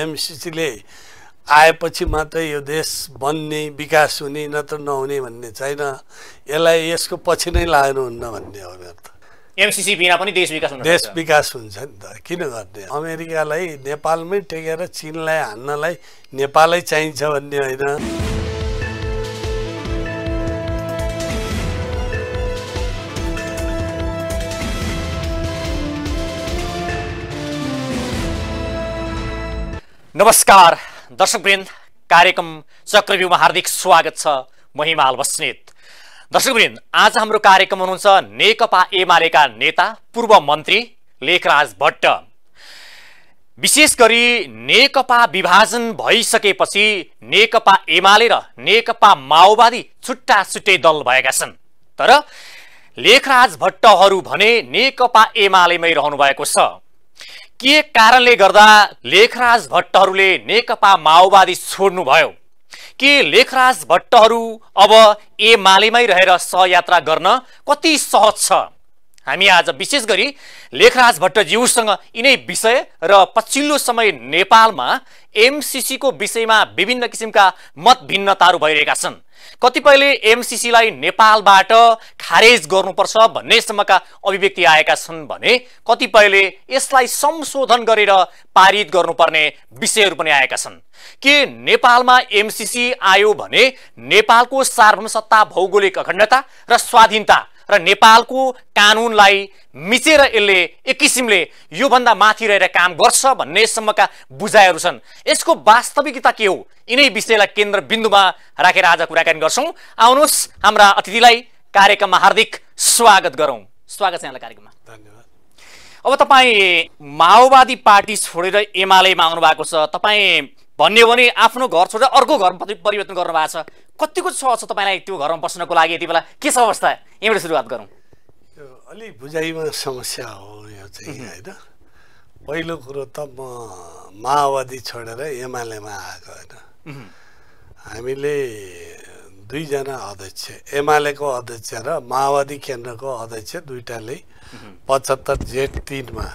एमसिसीले आएपछि मात्रै यो देश बन्ने विकास हुने नत्र नहुने भन्ने छैन यसलाई यसको पछि नै लाग्नुहुन्न भन्ने हो त एमसिसी बिना पनि देश विकास देश विकास हुन्छ नि त किन गर्ने अमेरिकालाई नेपालमै टेकेर चिनलाई हान्नलाई नेपालै चाहिन्छ भन्ने होइन नमस्कार दर्शकवृन्द कार्यक्रम चक्रव्यूमा हार्दिक स्वागत छ म हिमाल बस्नेत दर्शकवृन्द आज हाम्रो कार्यक्रम हुनुहुन्छ नेकपा एमालेका नेता पूर्व मन्त्री लेखराज भट्ट विशेष गरी नेकपा विभाजन भइसकेपछि नेकपा एमाले र नेकपा माओवादी छुट्टा छुट्टै दल भएका छन् तर लेखराज भट्टहरू भने नेकपा एमालेमै रहनु भएको छ के कारणले गर्दा लेखराज भट्टहरूले नेकपा माओवादी छोड्नुभयो के लेखराज भट्टहरू अब एमालेमै रहेर सहयात्रा गर्न कति सहज छ हामी आज विशेष गरी लेखराज भट्टज्यूसँग यिनै विषय र पछिल्लो समय नेपालमा एमसिसीको विषयमा विभिन्न किसिमका मतभिन्नताहरू भइरहेका छन् कतिपयले एमसिसीलाई नेपालबाट खारेज गर्नुपर्छ भन्नेसम्मका अभिव्यक्ति आएका छन् भने कतिपयले यसलाई संशोधन गरेर पारित गर्नुपर्ने विषयहरू पनि आएका छन् के नेपालमा एमसिसी आयो भने नेपालको सार्वभौम सत्ता भौगोलिक अखण्डता र स्वाधीनता र नेपालको कानुनलाई मिचेर यसले एक किसिमले योभन्दा माथि रहेर काम गर्छ भन्नेसम्मका बुझाइहरू छन् यसको वास्तविकता के हो यिनै विषयलाई केन्द्रबिन्दुमा राखेर आज कुराकानी गर्छौँ आउनुहोस् हाम्रा अतिथिलाई कार्यक्रममा हार्दिक स्वागत गरौँ स्वागत छ यहाँलाई कार्यक्रममा धन्यवाद अब तपाईँ माओवादी पार्टी छोडेर एमालेमा आउनु भएको छ तपाईँ भन्यो भने आफ्नो घर छोडेर अर्को घर परिवर्तन गर्नु भएको छ कतिको सहज छ तपाईँलाई त्यो घरमा बस्नको लागि यति बेला के छ अवस्था यहीँबाट सुरुवात गरौँ अलिक बुझाइमा समस्या हो यो चाहिँ होइन पहिलो कुरो त म माओवादी छोडेर एमालेमा आएको होइन हामीले दुईजना अध्यक्ष एमालेको अध्यक्ष र माओवादी केन्द्रको अध्यक्ष दुइटाले पचहत्तर जेठ तिनमा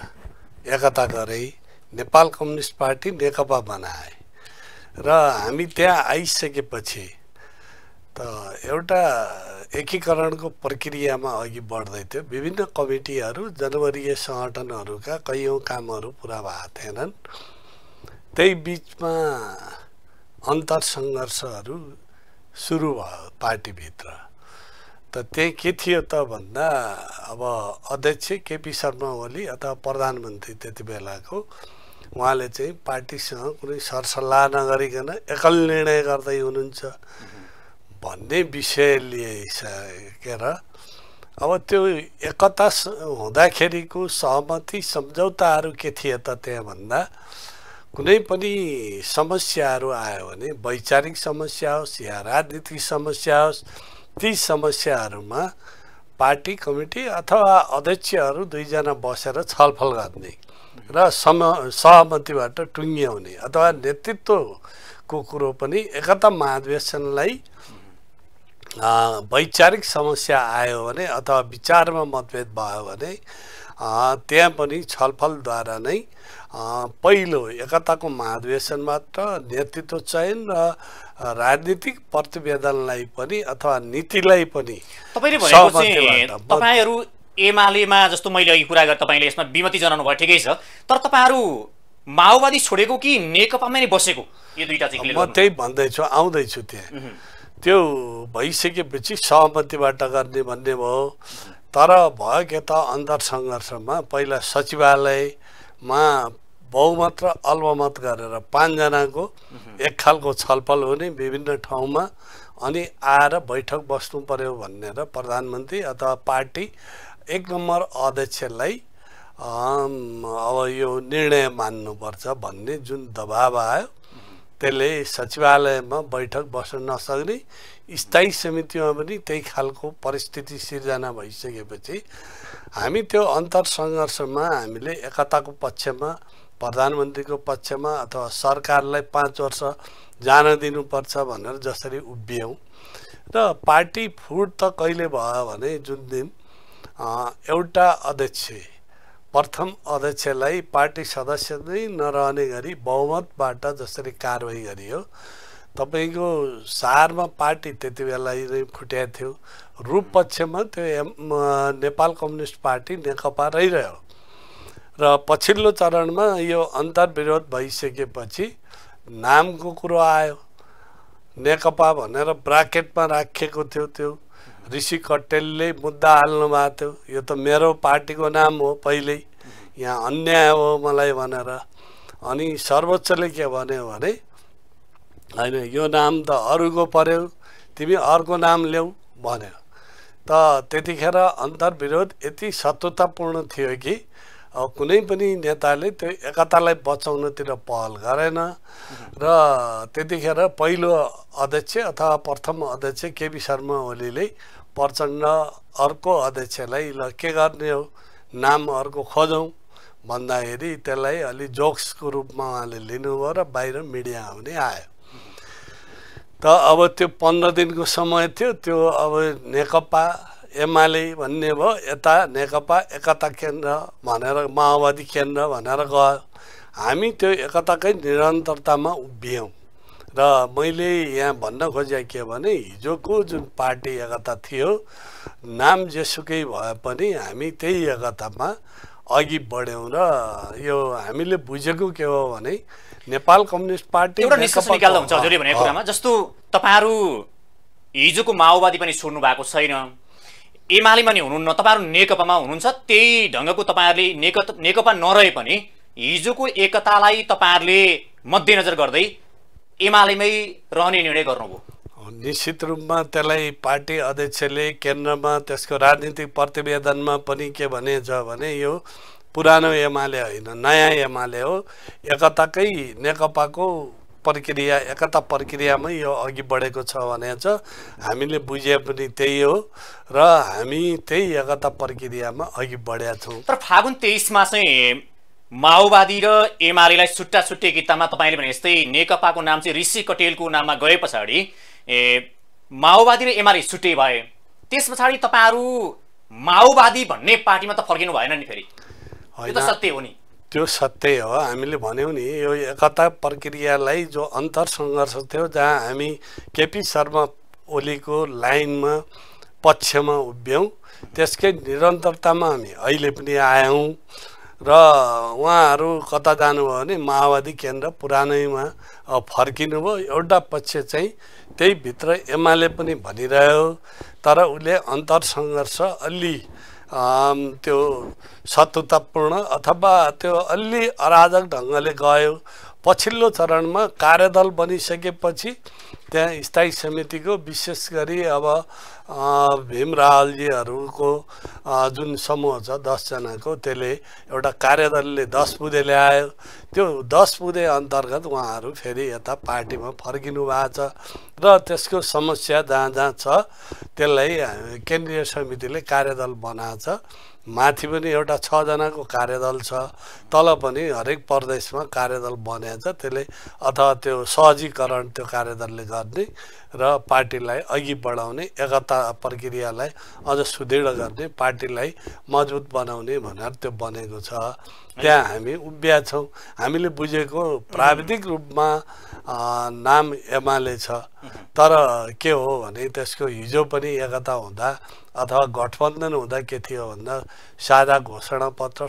एकता गरे नेपाल कम्युनिस्ट पार्टी नेकपा बनाए र हामी त्यहाँ आइसकेपछि त एउटा एकीकरणको प्रक्रियामा अघि बढ्दै थियो विभिन्न कमिटीहरू जनवरीय सङ्गठनहरूका कैयौँ कामहरू पुरा भएको थिएनन् त्यही बिचमा अन्तरसङ्घर्षहरू सुरु भयो पार्टीभित्र त त्यही के थियो त भन्दा अब अध्यक्ष केपी शर्मा ओली अथवा प्रधानमन्त्री त्यति बेलाको उहाँले चाहिँ पार्टीसँग कुनै सरसल्लाह नगरिकन एकल निर्णय गर्दै हुनुहुन्छ भन्ने विषय लिइसकेर अब त्यो एकता हुँदाखेरिको सहमति सम्झौताहरू के थिए त त्यहाँ भन्दा कुनै पनि समस्याहरू आयो भने वैचारिक समस्या होस् या राजनीतिक समस्या होस् ती समस्याहरूमा पार्टी कमिटी अथवा अध्यक्षहरू दुईजना बसेर छलफल गर्ने र सम सहमतिबाट टुङ्ग्याउने अथवा नेतृत्वको कुरो पनि एकता महाधिवेशनलाई वैचारिक समस्या आयो भने अथवा विचारमा मतभेद भयो भने त्यहाँ पनि छलफलद्वारा नै पहिलो एकताको महाधिवेशनबाट नेतृत्व चयन र राजनीतिक प्रतिवेदनलाई पनि अथवा नीतिलाई पनि तपाईँहरू एमालेमा जस्तो मैले अघि कुरा गरेँ तपाईँले यसमा विमति जनाउनु भयो ठिकै छ तर तपाईँहरू माओवादी छोडेको कि नेकपामा नै बसेको यो दुइटा चाहिँ म त्यही भन्दैछु आउँदैछु त्यहाँ त्यो भइसकेपछि सहमतिबाट गर्ने भन्ने भयो तर भयो के त अन्तर सङ्घर्षमा पहिला सचिवालयमा बहुमत र अल्पमत गरेर पाँचजनाको एक खालको छलफल हुने विभिन्न ठाउँमा अनि आएर बैठक बस्नु पर्यो भनेर प्रधानमन्त्री अथवा पार्टी एक नम्बर अध्यक्षलाई अब यो निर्णय मान्नुपर्छ भन्ने जुन दबाब आयो त्यसले सचिवालयमा बैठक बस्न नसक्ने स्थायी समितिमा पनि त्यही खालको परिस्थिति सिर्जना भइसकेपछि हामी त्यो अन्तर सङ्घर्षमा हामीले एकताको पक्षमा प्रधानमन्त्रीको पक्षमा अथवा सरकारलाई पाँच वर्ष जान दिनुपर्छ भनेर जसरी उभियौँ र पार्टी फुट त कहिले भयो भने जुन दिन एउटा अध्यक्ष प्रथम अध्यक्षलाई पार्टी सदस्य नै नरहने गरी बहुमतबाट जसरी कारवाही गरियो तपाईँको सारमा पार्टी त्यति बेला नै खुट्याएको थियो रूप पक्षमा त्यो एम नेपाल कम्युनिस्ट पार्टी नेकपा रहिरह्यो र पछिल्लो चरणमा यो अन्तर्विरोध भइसकेपछि नामको कुरो आयो नेकपा भनेर ब्राकेटमा राखिएको थियो त्यो ऋषि कटेलले मुद्दा हाल्नु भएको थियो यो त मेरो पार्टीको नाम हो पहिल्यै यहाँ अन्याय हो मलाई भनेर अनि सर्वोच्चले के भन्यो भने होइन यो नाम त अरूको पर्यो तिमी अर्को नाम ल्याऊ भन्यो त त्यतिखेर अन्तर्विरोध यति शत्रुतापूर्ण थियो कि कुनै पनि नेताले त्यो एकतालाई बचाउनतिर पहल गरेन र त्यतिखेर पहिलो अध्यक्ष अथवा प्रथम अध्यक्ष केपी शर्मा ओलीले प्रचण्ड अर्को अध्यक्षलाई ल के गर्ने हो नाम अर्को खोजौँ भन्दाखेरि त्यसलाई अलि जोक्सको रूपमा उहाँले लिनुभयो र बाहिर मिडिया आउने आयो त अब त्यो पन्ध्र दिनको समय थियो त्यो अब नेकपा एमाले भन्ने भयो यता नेकपा एकता केन्द्र भनेर माओवादी केन्द्र भनेर गयो हामी त्यो एकताकै निरन्तरतामा उभियौँ र मैले यहाँ भन्न खोजेँ के भने हिजोको जुन पार्टी एकता थियो नाम जेसुकै भए पनि हामी त्यही एकतामा अघि बढ्यौँ र यो हामीले बुझेको के हो भने नेपाल कम्युनिस्ट पार्टी एउटा निष्कर्ष निकाल्दा हुन्छ हजुरले कुरामा जस्तो तपाईँहरू हिजोको माओवादी पनि छोड्नु भएको छैन एमाले पनि हुनुहुन्न तपाईँहरू नेकपामा हुनुहुन्छ त्यही ढङ्गको तपाईँहरूले नेक नेकपा नरहे पनि हिजोको एकतालाई तपाईँहरूले मध्यनजर गर्दै एमालेमै रहने निर्णय गर्नुभयो निश्चित रूपमा त्यसलाई पार्टी अध्यक्षले केन्द्रमा त्यसको राजनीतिक प्रतिवेदनमा पनि के भने छ भने यो पुरानो एमाले होइन नयाँ एमाले हो एकताकै नेकपाको प्रक्रिया एकता प्रक्रियामै यो अघि बढेको छ भने चाहिँ हामीले बुझे पनि त्यही हो र हामी त्यही एकता प्रक्रियामा अघि बढेका छौँ तर फागुन तेइसमा चाहिँ माओवादी र एमालेलाई छुट्टा छुट्टै गीतामा तपाईँले भने यस्तै नेकपाको नाम चाहिँ ऋषि कटेलको नाममा गए पछाडि ए माओवादी र एमाले छुट्टै भए त्यस पछाडि तपाईँहरू माओवादी भन्ने पार्टीमा त फर्किनु भएन नि फेरि त्यो त सत्य हो नि त्यो सत्य हो हामीले भन्यौँ नि यो एकता प्रक्रियालाई जो अन्तर सङ्घर्ष थियो जहाँ हामी केपी शर्मा ओलीको लाइनमा पक्षमा उभ्यौँ त्यसकै निरन्तरतामा हामी अहिले पनि आयौँ र उहाँहरू कता जानुभयो भने माओवादी केन्द्र पुरानैमा फर्किनुभयो एउटा पक्ष चाहिँ त्यही भित्र एमाले पनि भनिरह्यो तर उसले अन्तरसङ्घर्ष अलि त्यो शत्रुतापूर्ण अथवा त्यो अलि अराजक ढङ्गले गयो पछिल्लो चरणमा कार्यदल बनिसकेपछि त्यहाँ स्थायी समितिको विशेष गरी अब भीमरावलजीहरूको जुन समूह छ दसजनाको त्यसले एउटा कार्यदलले दस बुधे ल्यायो त्यो दस बुधे अन्तर्गत उहाँहरू फेरि यता पार्टीमा फर्किनु भएको छ र त्यसको समस्या जहाँ जहाँ छ त्यसलाई केन्द्रीय समितिले कार्यदल बनाएको छ माथि पनि एउटा छजनाको कार्यदल छ तल पनि हरेक प्रदेशमा कार्यदल बनिन्छ त्यसले अथवा त्यो सहजीकरण त्यो कार्यदलले गर्ने र पार्टीलाई अघि बढाउने एकता प्रक्रियालाई अझ सुदृढ गर्ने पार्टीलाई मजबुत बनाउने भनेर त्यो बनेको छ त्यहाँ हामी उभ्या छौँ हामीले बुझेको प्राविधिक रूपमा नाम एमाले छ तर के हो भने त्यसको हिजो पनि एकता हुँदा अथवा गठबन्धन हुँदा के थियो भन्दा साझा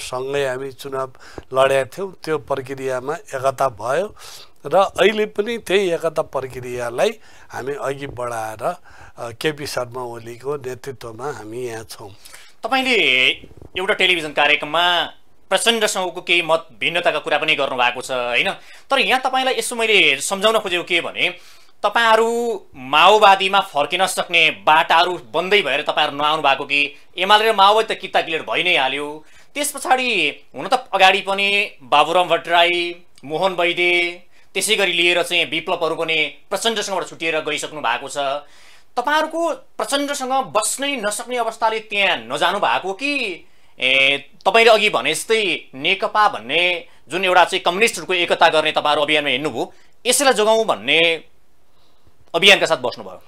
सँगै हामी चुनाव लडेका थियौँ त्यो प्रक्रियामा एकता भयो र अहिले पनि त्यही एकता प्रक्रियालाई हामी अघि बढाएर केपी शर्मा ओलीको नेतृत्वमा हामी यहाँ छौँ तपाईँले एउटा टेलिभिजन कार्यक्रममा प्रचण्डसँगको केही मत भिन्नताका कुरा पनि गर्नुभएको छ होइन तर यहाँ तपाईँलाई यसो मैले सम्झाउन खोजेको के भने तपाईँहरू माओवादीमा फर्किन सक्ने बाटाहरू बन्दै भएर तपाईँहरू नआउनु भएको कि एमाले र माओवादी त किता क्लियर भइ नै हाल्यो त्यस पछाडि हुन त अगाडि पनि बाबुराम भट्टराई मोहन वैद्य त्यसै गरी लिएर चाहिँ विप्लवहरू पनि प्रचण्डसँगबाट छुटिएर गइसक्नु भएको छ तपाईँहरूको प्रचण्डसँग बस्नै नसक्ने अवस्थाले त्यहाँ नजानु भएको कि ए तपाईँले अघि भने जस्तै नेकपा भन्ने जुन एउटा चाहिँ कम्युनिस्टहरूको एकता गर्ने तपाईँहरू अभियानमा हिँड्नुभयो यसैलाई जोगाउँ भन्ने अभियानका साथ बस्नुभयो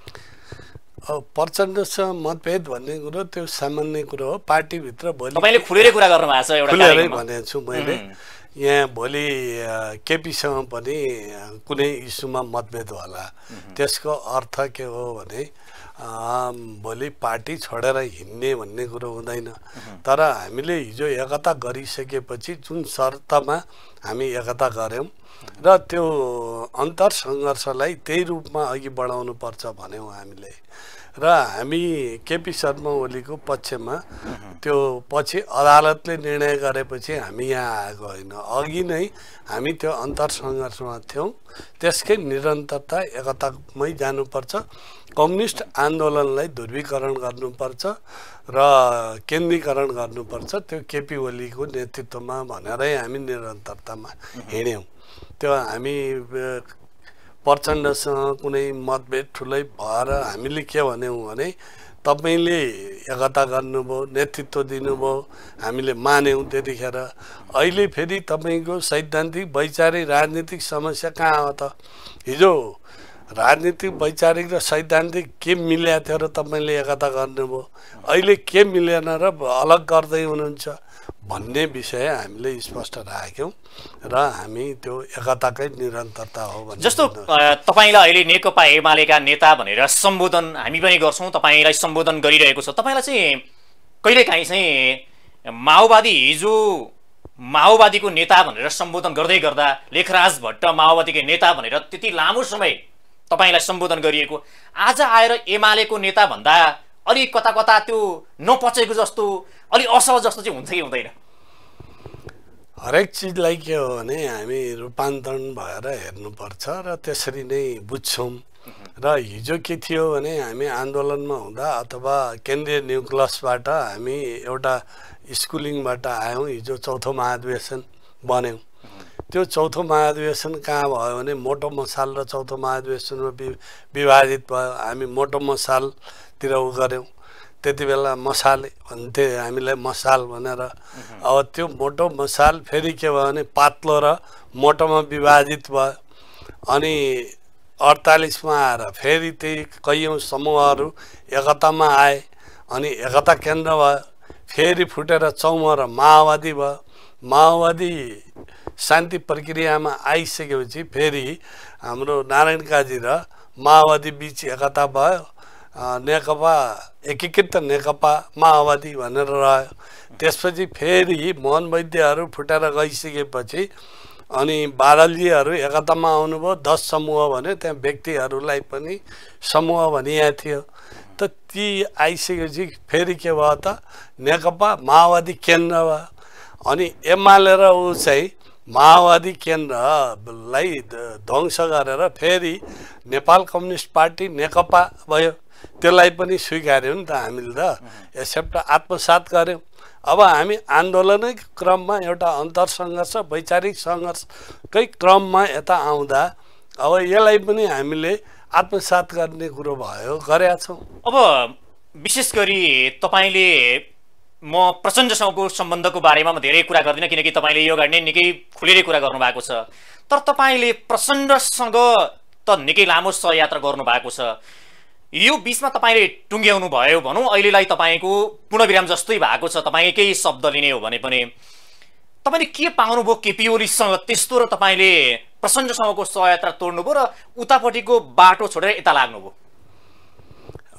अब प्रचण्डसँग मतभेद भन्ने कुरो त्यो सामान्य कुरो हो पार्टीभित्र तपाईँले खुलेरै कुरा गर्नु भएको छ एउटा भनेको छु मैले यहाँ भोलि केपीसँग पनि कुनै इस्युमा मतभेद होला त्यसको अर्थ के हो भने भोलि पार्टी छोडेर हिँड्ने भन्ने कुरो हुँदैन तर हामीले हिजो एकता गरिसकेपछि जुन शर्तमा हामी एकता गऱ्यौँ र त्यो अन्तर सङ्घर्षलाई त्यही रूपमा अघि पर्छ भन्यौँ हामीले र हामी केपी शर्मा ओलीको पक्षमा त्यो पछि अदालतले निर्णय गरेपछि हामी यहाँ आएको होइन अघि नै हामी त्यो अन्तर सङ्घर्षमा थियौँ त्यसकै निरन्तरता एकतामै जानुपर्छ कम्युनिस्ट आन्दोलनलाई ध्रुवीकरण गर्नुपर्छ र केन्द्रीकरण गर्नुपर्छ त्यो केपी ओलीको नेतृत्वमा भनेरै हामी निरन्तरतामा हिँड्यौँ त्यो हामी प्रचण्डसँग कुनै मतभेद ठुलै भएर हामीले के भन्यौँ भने तपाईँले एकता गर्नुभयो नेतृत्व दिनुभयो हामीले मान्यौँ त्यतिखेर अहिले फेरि तपाईँको सैद्धान्तिक वैचारिक राजनीतिक समस्या कहाँ हो त हिजो राजनीतिक वैचारिक र सैद्धान्तिक के मिल्या थियो र तपाईँले एकता गर्नुभयो अहिले के मिलेन र अलग गर्दै हुनुहुन्छ भन्ने विषय हामीले स्पष्ट राख्यौँ र हामी त्यो एकताकै निरन्तरता हो भने जस्तो तपाईँलाई अहिले नेकपा एमालेका नेता भनेर सम्बोधन हामी पनि गर्छौँ तपाईँलाई सम्बोधन गरिरहेको छ तपाईँलाई चाहिँ कहिलेकाहीँ चाहिँ माओवादी हिजो माओवादीको नेता भनेर सम्बोधन गर्दै गर्दा लेखराज भट्ट माओवादीकै नेता भनेर त्यति लामो समय तपाईँलाई सम्बोधन गरिएको आज आएर एमालेको नेता भन्दा अलिक कता कता त्यो नपचेको जस्तो अलिक असहज जस्तो चाहिँ हुन्छ कि हुँदैन हरेक चिजलाई के हो भने हामी रूपान्तरण भएर हेर्नुपर्छ र त्यसरी नै बुझ्छौँ र हिजो के थियो भने हामी आन्दोलनमा हुँदा अथवा केन्द्रीय न्युक्लसबाट हामी एउटा स्कुलिङबाट आयौँ हिजो चौथो महाधिवेशन बन्यौँ त्यो चौथो महाधिवेशन कहाँ भयो भने मोटो मसाल र चौथो महाधिवेशनमा विभाजित भयो हामी मोटो मसालतिर उ गऱ्यौँ त्यति बेला मसाल भन्थे हामीलाई मसाल भनेर अब त्यो मोटो मसाल फेरि के भयो भने पातलो र मोटोमा विभाजित भयो अनि अडतालिसमा आएर फेरि त्यही कैयौँ समूहहरू एकतामा आए अनि एकता केन्द्र भयो फेरि फुटेर र माओवादी भयो माओवादी शान्ति प्रक्रियामा आइसकेपछि फेरि हाम्रो नारायण काजी र माओवादी बिच एकता भयो नेकपा एकीकृत नेकपा माओवादी भनेर रह्यो त्यसपछि फेरि मोहन वैद्यहरू फुटेर गइसकेपछि अनि बारालीहरू एकतामा आउनुभयो दस समूह भने त्यहाँ व्यक्तिहरूलाई पनि समूह भनिएको थियो त ती आइसकेपछि फेरि के भयो त नेकपा माओवादी केन्द्र भयो अनि एमाले र ऊ चाहिँ माओवादी केन्द्रलाई ध्वंस गरेर फेरि नेपाल कम्युनिस्ट पार्टी नेकपा भयो त्यसलाई पनि स्वीकार्यौँ नि त हामीले त एक्सेप्ट आत्मसात गऱ्यौँ अब हामी आन्दोलनै क्रममा एउटा अन्तर सङ्घर्ष वैचारिक सङ्घर्षकै क्रममा यता आउँदा अब यसलाई पनि हामीले आत्मसात गर्ने कुरो भयो गरेका छौँ अब विशेष गरी तपाईँले म प्रचण्डसँगको सम्बन्धको बारेमा म धेरै कुरा गर्दिनँ किनकि तपाईँले यो अगाडि नै निकै खुलेरै कुरा गर्नुभएको छ तर तपाईँले प्रचण्डसँग त निकै लामो सहयात्रा गर्नुभएको छ यो बिचमा तपाईँले टुङ्ग्याउनु भयो भनौँ अहिलेलाई तपाईँको पूर्णविराम जस्तै भएको छ तपाईँ केही शब्द लिने हो भने पनि तपाईँले के पाउनुभयो केपी ओलीसँग त्यस्तो र तपाईँले प्रसन्नसँगको सहयात्रा तोड्नुभयो र उतापट्टिको बाटो छोडेर यता लाग्नुभयो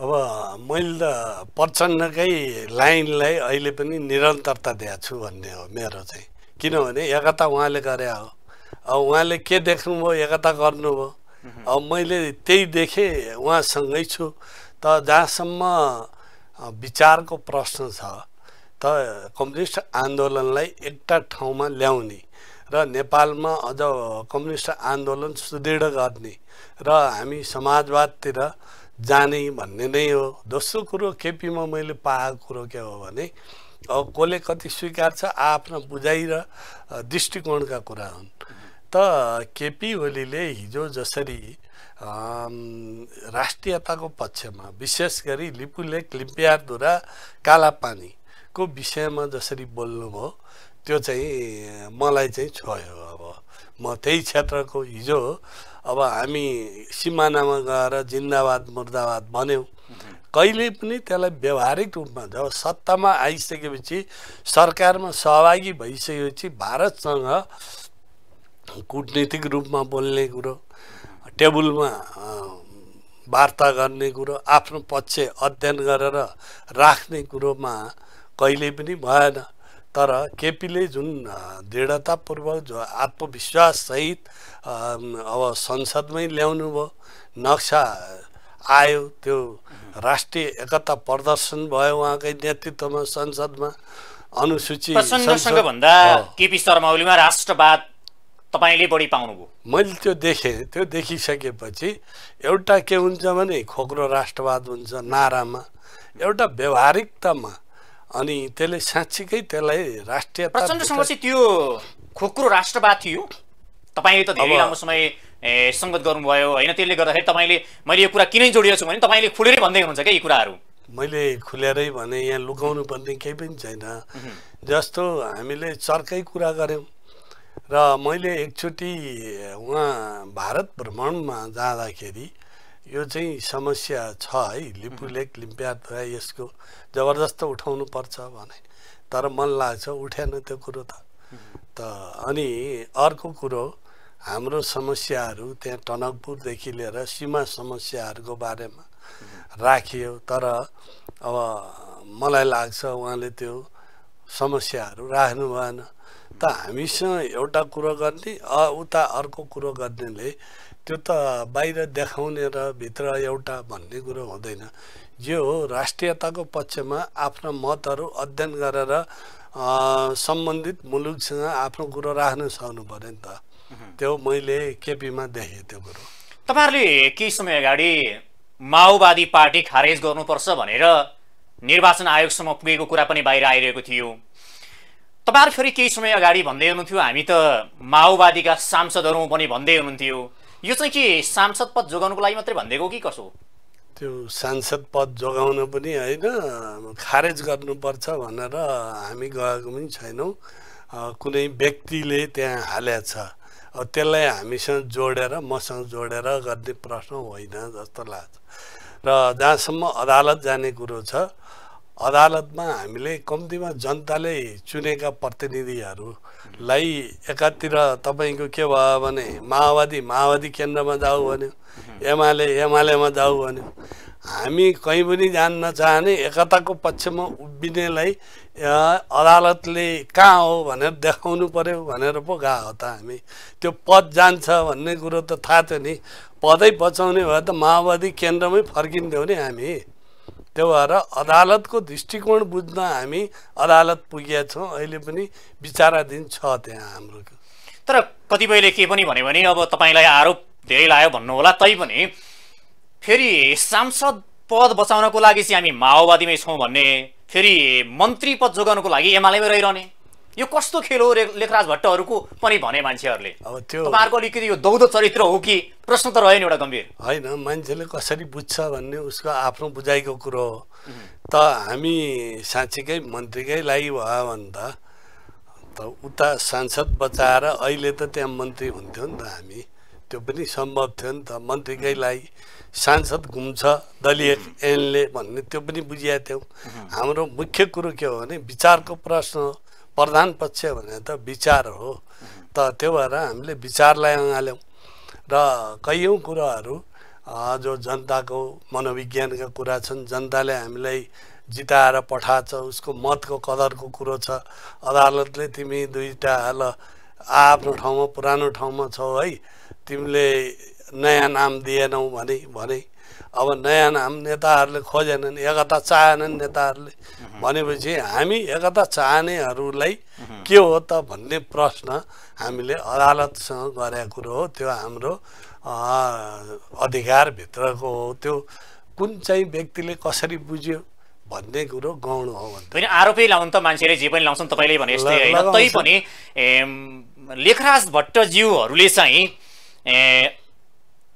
अब मैले त प्रचण्डकै लाइनलाई अहिले पनि निरन्तरता दिएको छु भन्ने हो मेरो चाहिँ किनभने एकता उहाँले गरे हो अब उहाँले के देख्नुभयो एकता गर्नुभयो अब मैले त्यही देखेँ उहाँसँगै छु त जहाँसम्म विचारको प्रश्न छ त कम्युनिस्ट आन्दोलनलाई एउटा ठाउँमा ल्याउने र नेपालमा अझ कम्युनिस्ट आन्दोलन सुदृढ गर्ने र हामी समाजवादतिर जाने भन्ने नै हो दोस्रो कुरो केपीमा मैले पाएको कुरो के हो भने अब कसले कति स्वीकार्छ आफ्नो बुझाइ र दृष्टिकोणका कुरा हुन् त केपी ओलीले हिजो जसरी राष्ट्रियताको पक्षमा विशेष गरी लिपुलेक लिम्पियारधुरा कालापानीको विषयमा जसरी बोल्नुभयो त्यो चाहिँ मलाई चाहिँ छोयो अब म त्यही क्षेत्रको हिजो अब हामी सिमानामा गएर जिन्दाबाद मुर्दाबाद भन्यौँ कहिले पनि त्यसलाई व्यवहारिक रूपमा जब सत्तामा आइसकेपछि सरकारमा सहभागी भइसकेपछि भारतसँग कुटनीतिक रूपमा बोल्ने कुरो टेबलमा वार्ता गर्ने कुरो आफ्नो पक्ष अध्ययन गरेर राख्ने कुरोमा कहिले पनि भएन तर केपीले जुन दृढतापूर्वक जो आत्मविश्वाससहित अब संसदमै ल्याउनु भयो नक्सा आयो त्यो राष्ट्रिय एकता प्रदर्शन भयो उहाँकै नेतृत्वमा संसदमा अनुसूचित भन्दा केपी शर्मा ओलीमा राष्ट्रवाद तपाईँले बढी पाउनुभयो मैले त्यो देखेँ त्यो देखिसकेपछि एउटा के हुन्छ भने खोक्रो राष्ट्रवाद हुन्छ नारामा एउटा व्यवहारिकतामा अनि त्यसले साँच्चीकै त्यसलाई राष्ट्रिय प्रचण्डसँग चाहिँ त्यो खोक्रो राष्ट्रवाद थियो तपाईँले त धेरै लामो समय सङ्गत गर्नुभयो होइन त्यसले गर्दाखेरि तपाईँले मैले यो कुरा किन जोडिएको छु भने तपाईँले खुलेरै भन्दै हुनुहुन्छ क्या यी कुराहरू मैले खुलेरै भने यहाँ लुकाउनु पर्ने केही पनि छैन जस्तो हामीले चर्कै कुरा गऱ्यौँ र मैले एकचोटि उहाँ भारत भ्रमणमा जाँदाखेरि यो चाहिँ समस्या छ है लिपु लेक लिम्प्याधुरा यसको जबरजस्त उठाउनु पर्छ भने तर मन लाग्छ उठेन त्यो कुरो त त अनि अर्को कुरो हाम्रो समस्याहरू त्यहाँ टनकपुरदेखि लिएर सीमा समस्याहरूको बारेमा राखियो तर अब मलाई लाग्छ उहाँले त्यो समस्याहरू राख्नु भएन त हामीसँग एउटा कुरो गर्ने उता अर्को कुरो गर्नेले त्यो त बाहिर देखाउने र भित्र एउटा भन्ने कुरो हुँदैन जे हो राष्ट्रियताको पक्षमा आफ्नो मतहरू अध्ययन गरेर सम्बन्धित मुलुकसँग आफ्नो कुरो राख्न सक्नु पऱ्यो नि त त्यो मैले केपीमा देखेँ त्यो कुरो तपाईँहरूले केही समय अगाडि माओवादी पार्टी खारेज गर्नुपर्छ भनेर निर्वाचन आयोगसम्म पुगेको कुरा पनि बाहिर आइरहेको थियो तपाईँहरू फेरि केही समय अगाडि भन्दै हुनुहुन्थ्यो हामी त माओवादीका सांसदहरू पनि भन्दै हुनुहुन्थ्यो यो चाहिँ के सांसद पद जोगाउनुको लागि मात्रै भनिदिएको कि कसो त्यो सांसद पद जोगाउन पनि होइन खारेज गर्नुपर्छ भनेर हामी गएको पनि छैनौँ कुनै व्यक्तिले त्यहाँ हाल्या छ त्यसलाई हामीसँग जोडेर मसँग जोडेर गर्ने प्रश्न होइन जस्तो लाग्छ र जहाँसम्म अदालत जाने कुरो छ अदालतमा हामीले कम्तीमा जनताले चुनेका प्रतिनिधिहरूलाई एकातिर तपाईँको के भयो भने माओवादी माओवादी केन्द्रमा जाऊ भन्यो एमाले एमालेमा जाऊ भन्यो हामी कहीँ पनि जान नचाहने एकताको पक्षमा उभिनेलाई अदालतले कहाँ हो भनेर देखाउनु पऱ्यो भनेर पो गएको हो त हामी त्यो पद जान्छ भन्ने कुरो त थाहा थियो नि पदै बचाउने भए त माओवादी केन्द्रमै फर्किन्थ्यौँ नि हामी त्यो भएर अदालतको दृष्टिकोण बुझ्न हामी अदालत पुगेका छौँ अहिले पनि विचाराधीन छ त्यहाँ हाम्रो तर कतिपयले के पनि भन्यो भने अब तपाईँलाई आरोप धेरै लाग्यो भन्नु होला तैपनि फेरि सांसद पद बचाउनको लागि चाहिँ हामी माओवादीमै छौँ भन्ने फेरि मन्त्री पद जोगाउनको लागि एमालेमै रहिरहने यो कस्तो खेल हो लेखराज भट्टहरूको पनि भने मान्छेहरूले अब त्यो तपाईँहरूको अलिकति यो दौदो चरित्र हो कि प्रश्न त रह्यो नि एउटा गम्भीर होइन मान्छेले कसरी बुझ्छ भन्ने उसको आफ्नो बुझाइको कुरो हो त हामी साँच्चीकै मन्त्रीकै लागि भयो भने त उता सांसद बचाएर अहिले त त्यहाँ मन्त्री हुन्थ्यो नि त हामी त्यो पनि सम्भव थियो नि त मन्त्रीकै लागि सांसद घुम्छ दलीय एनले भन्ने त्यो पनि बुझिया थियौँ हाम्रो मुख्य कुरो के हो भने विचारको प्रश्न हो प्रधान पक्ष भने त विचार हो त त्यो भएर हामीले विचारलाई अँगाल्यौँ र कैयौँ कुराहरू जो जनताको मनोविज्ञानका कुरा छन् जनताले हामीलाई जिताएर पठाएछ उसको मतको कदरको कुरो छ अदालतले तिमी दुईवटा ल आफ्नो ठाउँमा पुरानो ठाउँमा छौ है तिमीले नयाँ नाम दिएनौ भने भने अब नयाँ नाम नेताहरूले खोजेनन् एकता चाहेनन् नेताहरूले भनेपछि हामी एकता चाहनेहरूलाई के हो त भन्ने प्रश्न हामीले अदालतसँग गरेको कुरो हो त्यो हाम्रो अधिकारभित्रको हो त्यो कुन चाहिँ व्यक्तिले कसरी बुझ्यो भन्ने कुरो गौण हो होइन आरोपै लाउनु त मान्छेले जे पनि लाउँछन् तपाईँले भने तै पनि लेखराज भट्टज्यूहरूले चाहिँ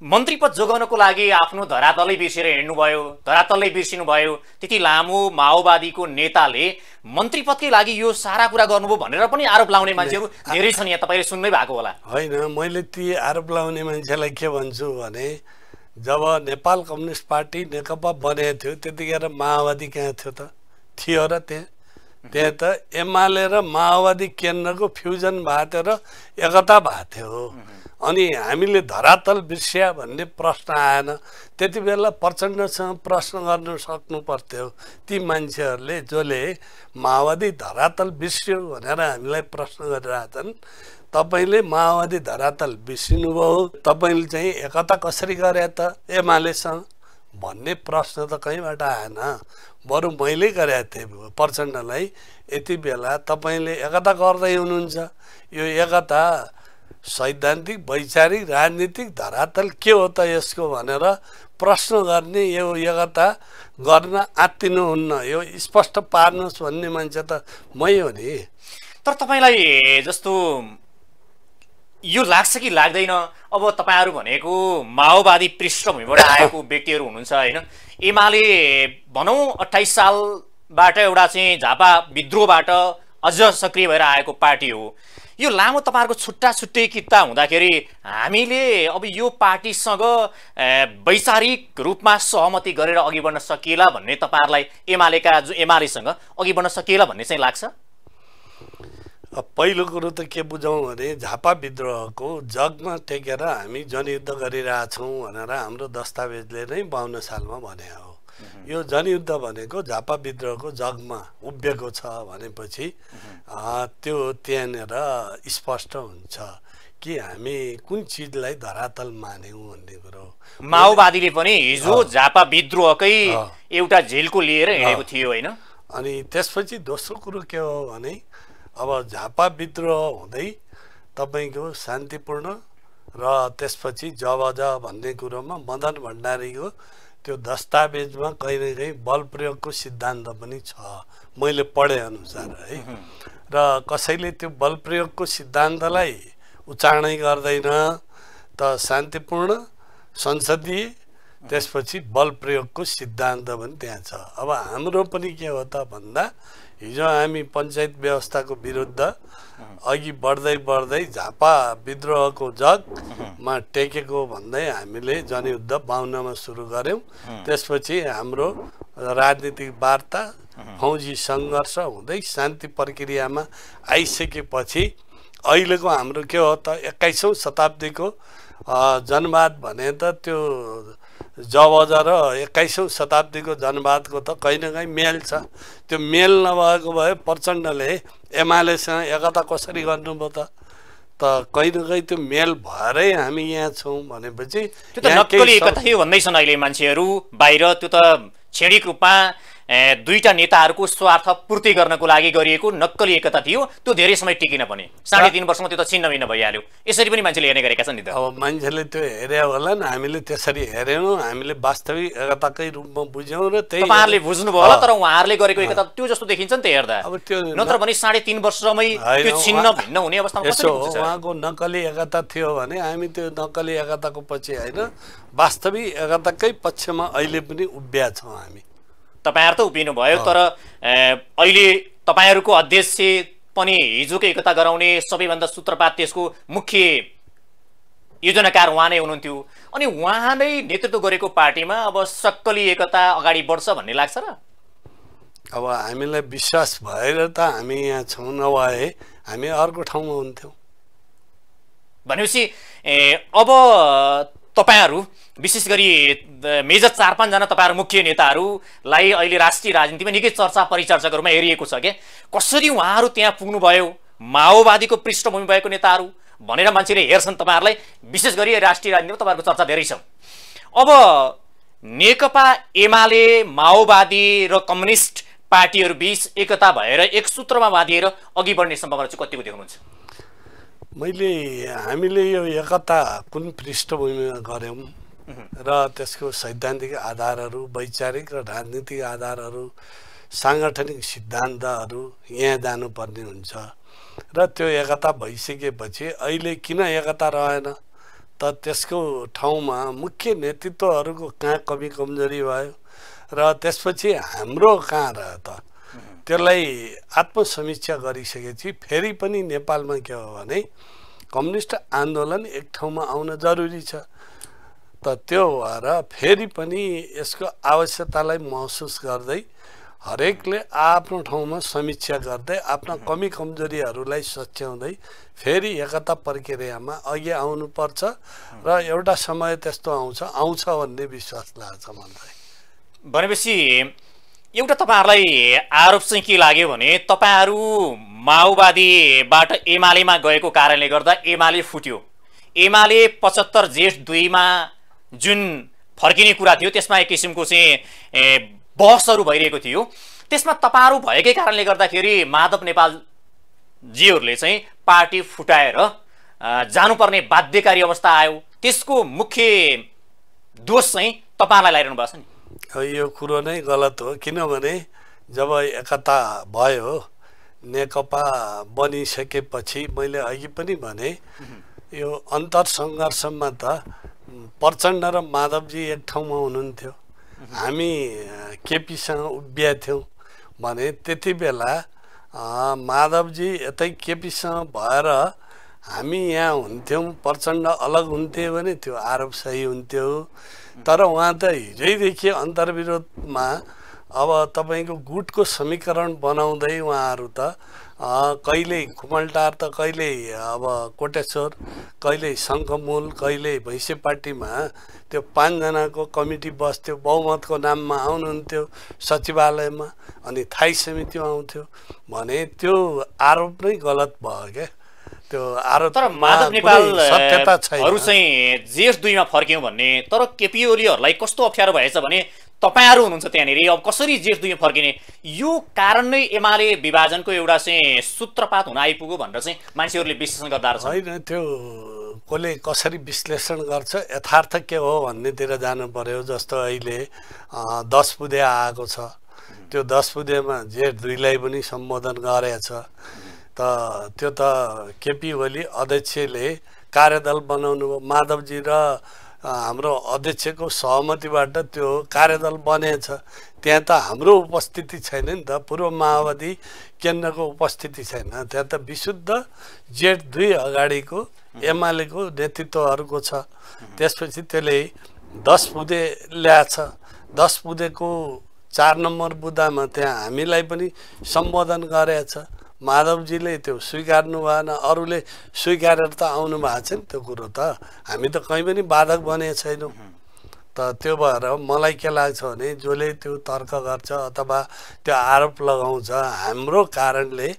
मन्त्री पद जोगाउनको लागि आफ्नो धरातलै बिर्सेर हिँड्नुभयो धरातलै बिर्सिनु भयो त्यति लामो माओवादीको नेताले मन्त्री पदकै लागि यो सारा कुरा गर्नुभयो भनेर पनि आरोप लाउने मान्छेहरू धेरै छन् यहाँ तपाईँले सुन्नै भएको होला होइन मैले ती आरोप लाउने मान्छेलाई के भन्छु भने जब नेपाल कम्युनिस्ट पार्टी नेकपा बनेको थियो त्यतिखेर माओवादी कहाँ थियो त थियो र त्यहाँ त्यहाँ त एमाले र माओवादी केन्द्रको फ्युजन भएको थियो र एकता भएको थियो अनि हामीले धरातल बिर्स्या भन्ने प्रश्न आएन त्यति बेला प्रचण्डसँग प्रश्न गर्न सक्नु पर्थ्यो ती मान्छेहरूले जसले माओवादी धरातल बिर्स्यो भनेर हामीलाई प्रश्न गरिरहेछन् तपाईँले माओवादी धरातल बिर्सिनुभयो तपाईँले चाहिँ एकता कसरी गरे त एमालेसँग भन्ने प्रश्न त कहीँबाट आएन बरु मैले गरेका थिएँ प्रचण्डलाई यति बेला तपाईँले एकता गर्दै हुनुहुन्छ यो एकता सैद्धान्तिक वैचारिक राजनीतिक धरातल के हो त यसको भनेर प्रश्न गर्ने यो योग्यता गर्न आत्तिनुहुन्न यो स्पष्ट पार्नुहोस् भन्ने मान्छे त मै हो नि तर तपाईँलाई जस्तो यो लाग्छ कि लाग्दैन अब तपाईँहरू भनेको माओवादी पृष्ठभूमिबाट आएको व्यक्तिहरू हुनुहुन्छ होइन एमाले भनौँ अठाइस सालबाट एउटा चाहिँ झापा विद्रोहबाट अझ सक्रिय भएर आएको पार्टी हो यो लामो तपाईँहरूको छुट्टा छुट्टै किता हुँदाखेरि हामीले अब यो पार्टीसँग वैचारिक रूपमा सहमति गरेर अघि बढ्न सकिएला भन्ने तपाईँहरूलाई एमालेका जो एमालेसँग अघि बढ्न सकिएला भन्ने चाहिँ लाग्छ पहिलो कुरो त के बुझौँ भने झापा विद्रोहको जगमा टेकेर हामी जनयुद्ध गरिरहेछौँ भनेर हाम्रो दस्तावेजले नै बाहन्न सालमा भने हो यो जनयुद्ध भनेको झापा विद्रोहको जगमा उभिएको छ भनेपछि त्यो त्यहाँनिर स्पष्ट हुन्छ कि हामी कुन चिजलाई धरातल मान्यौँ भन्ने कुरो माओवादीले पनि हिजो झापा विद्रोहकै एउटा झेलको लिएर हिँडेको थियो होइन अनि त्यसपछि दोस्रो कुरो के हो भने अब झापा विद्रोह हुँदै तपाईँको शान्तिपूर्ण र त्यसपछि जब जब भन्ने कुरोमा मदन भण्डारीको त्यो दस्तावेजमा कहीँ न कहीँ बल प्रयोगको सिद्धान्त पनि छ मैले अनुसार है र कसैले त्यो बल प्रयोगको सिद्धान्तलाई उच्चारणै गर्दैन त शान्तिपूर्ण संसदीय त्यसपछि बल प्रयोगको सिद्धान्त पनि त्यहाँ छ अब हाम्रो पनि के हो त भन्दा हिजो हामी पञ्चायत व्यवस्थाको विरुद्ध अघि बढ्दै बढ्दै झापा विद्रोहको जगमा टेकेको भन्दै हामीले जनयुद्ध बाहुनमा सुरु गऱ्यौँ त्यसपछि हाम्रो राजनीतिक वार्ता फौजी सङ्घर्ष हुँदै शान्ति प्रक्रियामा आइसकेपछि अहिलेको हाम्रो के हो त एक्काइसौँ शताब्दीको जनवाद भने त त्यो जबज र एक्काइसौँ शताब्दीको जनवादको त कहीँ न कहीँ मेल छ त्यो मेल नभएको भए प्रचण्डले एमालेसँग एकता कसरी गर्नुभयो त त कहीँ न कहीँ त्यो मेल भएरै हामी यहाँ छौँ भनेपछि त्यो त नक्कली एकता भन्दैछन् अहिले मान्छेहरू बाहिर त्यो त क्षणिक रूपमा दुईटा नेताहरूको स्वार्थ पूर्ति गर्नको लागि गरिएको नक्कली एकता थियो त्यो धेरै समय टिकिन पनि साढे तिन वर्षमा त्यो त छिन्न भिन्न भइहाल्यो यसरी पनि मान्छेले हेर्ने गरेका छन् नि त अब मान्छेले त्यो हेरे होला नि हामीले त्यसरी हेऱ्यौँ हामीले वास्तविक एकताकै रूपमा बुझ्यौँ र त्यही तपाईँहरूले बुझ्नुभयो होला तर उहाँहरूले गरेको एकता त्यो जस्तो देखिन्छ नि त हेर्दा अब त्यो नत्र भने साढे तिन वर्षमै त्यो छिन्न भिन्न हुने अवस्थामा उहाँको नक्कली एकता थियो भने हामी त्यो नक्कली एकताको पछि होइन वास्तविक एकताकै पक्षमा अहिले पनि उभ्या छौँ हामी तपाईँहरू त भयो तर अहिले तपाईँहरूको अध्यक्ष पनि हिजोकै एकता गराउने सबैभन्दा सूत्रपात त्यसको मुख्य योजनाकार उहाँ नै हुनुहुन्थ्यो अनि उहाँ नै नेतृत्व गरेको पार्टीमा अब सक्कली एकता अगाडि बढ्छ भन्ने लाग्छ र अब हामीलाई विश्वास भएर त हामी यहाँ छौँ नभए हामी अर्को ठाउँमा हुन्थ्यौँ भनेपछि अब तपाईँहरू विशेष गरी मेजर चार पाँचजना तपाईँहरू मुख्य नेताहरूलाई अहिले राष्ट्रिय राजनीतिमा निकै चर्चा परिचर्चाको रूपमा हेरिएको छ क्या कसरी उहाँहरू त्यहाँ पुग्नुभयो माओवादीको पृष्ठभूमि भएको नेताहरू भनेर मान्छेले हेर्छन् तपाईँहरूलाई विशेष गरी राष्ट्रिय राजनीतिमा तपाईँहरूको चर्चा धेरै छ अब नेकपा एमाले माओवादी र कम्युनिस्ट पार्टीहरू बिच एकता भएर एक सूत्रमा बाँधिएर अघि बढ्ने सम्भावना चाहिँ कतिको देख्नुहुन्छ मैले हामीले यो एकता कुन पृष्ठभूमिमा गऱ्यौँ र त्यसको सैद्धान्तिक आधारहरू वैचारिक र राजनीतिक आधारहरू साङ्गठनिक सिद्धान्तहरू यहाँ जानुपर्ने हुन्छ र त्यो एकता भइसकेपछि अहिले किन एकता रहेन त त्यसको ठाउँमा मुख्य नेतृत्वहरूको कहाँ कमी कमजोरी भयो र त्यसपछि हाम्रो कहाँ रह्यो त त्यसलाई आत्मसमीक्षा गरिसकेपछि फेरि पनि नेपालमा के हो भने कम्युनिस्ट आन्दोलन एक ठाउँमा आउन जरुरी छ त त्यो भएर फेरि पनि यसको आवश्यकतालाई महसुस गर्दै हरेकले आफ्नो ठाउँमा समीक्षा गर्दै आफ्ना कमी कमजोरीहरूलाई सच्याउँदै फेरि एकता प्रक्रियामा अघि आउनुपर्छ र एउटा समय त्यस्तो आउँछ आउँछ भन्ने विश्वास लाग्छ मलाई भनेपछि एउटा तपाईँहरूलाई आरोप चाहिँ के लाग्यो भने तपाईँहरू माओवादीबाट एमालेमा गएको कारणले गर्दा एमाले फुट्यो एमाले पचहत्तर जेठ दुईमा जुन फर्किने कुरा थियो त्यसमा एक किसिमको चाहिँ बहसहरू भइरहेको थियो त्यसमा तपाईँहरू भएकै कारणले गर्दाखेरि माधव नेपालजीहरूले चाहिँ पार्टी फुटाएर जानुपर्ने बाध्यकारी अवस्था आयो त्यसको मुख्य दोष चाहिँ तपाईँहरूलाई लगाइरहनु भएको छ नि यो कुरो नै गलत हो किनभने जब एकता भयो नेकपा बनिसकेपछि मैले अघि पनि भने यो अन्तर सङ्घर्षमा त प्रचण्ड र माधवजी एक ठाउँमा हुनुहुन्थ्यो हामी केपीसँग उभ्याथ्यौँ भने त्यति बेला माधवजी यतै केपीसँग भएर हामी यहाँ हुन्थ्यौँ प्रचण्ड अलग हुन्थ्यो भने त्यो आरोप सही हुन्थ्यो हु। तर उहाँ त हिजैदेखि अन्तर्विरोधमा अब तपाईँको गुटको समीकरण बनाउँदै उहाँहरू त कहिले खुमलटार त कहिले अब कोटेश्वर कहिले शङ्खमूल भैँसे पार्टीमा त्यो पाँचजनाको कमिटी बस्थ्यो बहुमतको नाममा आउनुहुन्थ्यो सचिवालयमा अनि थाई समितिमा आउँथ्यो भने त्यो आरोप नै गलत भयो क्या त्यो आरोप तर माधव अरू चाहिँ जेठ दुईमा फर्क्यौँ भन्ने तर केपी ओलीहरूलाई कस्तो अप्ठ्यारो भएछ भने तपाईँहरू हुनुहुन्छ त्यहाँनिर अब कसरी जेठ दुईमा फर्किने यो कारण नै एमाले विभाजनको एउटा चाहिँ सूत्रपात हुन आइपुग्यो भनेर चाहिँ मान्छेहरूले विश्लेषण गर्दा रहेछ होइन त्यो कसले कसरी विश्लेषण गर्छ यथार्थ के हो भन्नेतिर जानु पर्यो जस्तो अहिले दस बुधे आएको छ त्यो दस बुधेमा जेठ दुईलाई पनि सम्बोधन गरेछ त त्यो त केपी ओली अध्यक्षले कार्यदल बनाउनु भयो माधवजी र हाम्रो अध्यक्षको सहमतिबाट त्यो कार्यदल बनेछ त्यहाँ त हाम्रो उपस्थिति छैन नि त पूर्व माओवादी केन्द्रको उपस्थिति छैन त्यहाँ त विशुद्ध जेठ दुई अगाडिको एमालेको नेतृत्वहरूको छ त्यसपछि त्यसले दस बुधे ल्याएछ दस बुधेको चार नम्बर बुदामा त्यहाँ हामीलाई पनि सम्बोधन गरेछ माधवजीले त्यो स्वीकार्नु भएन अरूले स्वीकारेर त आउनु भएको छ नि त्यो कुरो त हामी त कहीँ पनि बाधक बने छैनौँ त त्यो भएर मलाई के लाग्छ भने जसले त्यो तर्क गर्छ अथवा त्यो आरोप लगाउँछ हाम्रो कारणले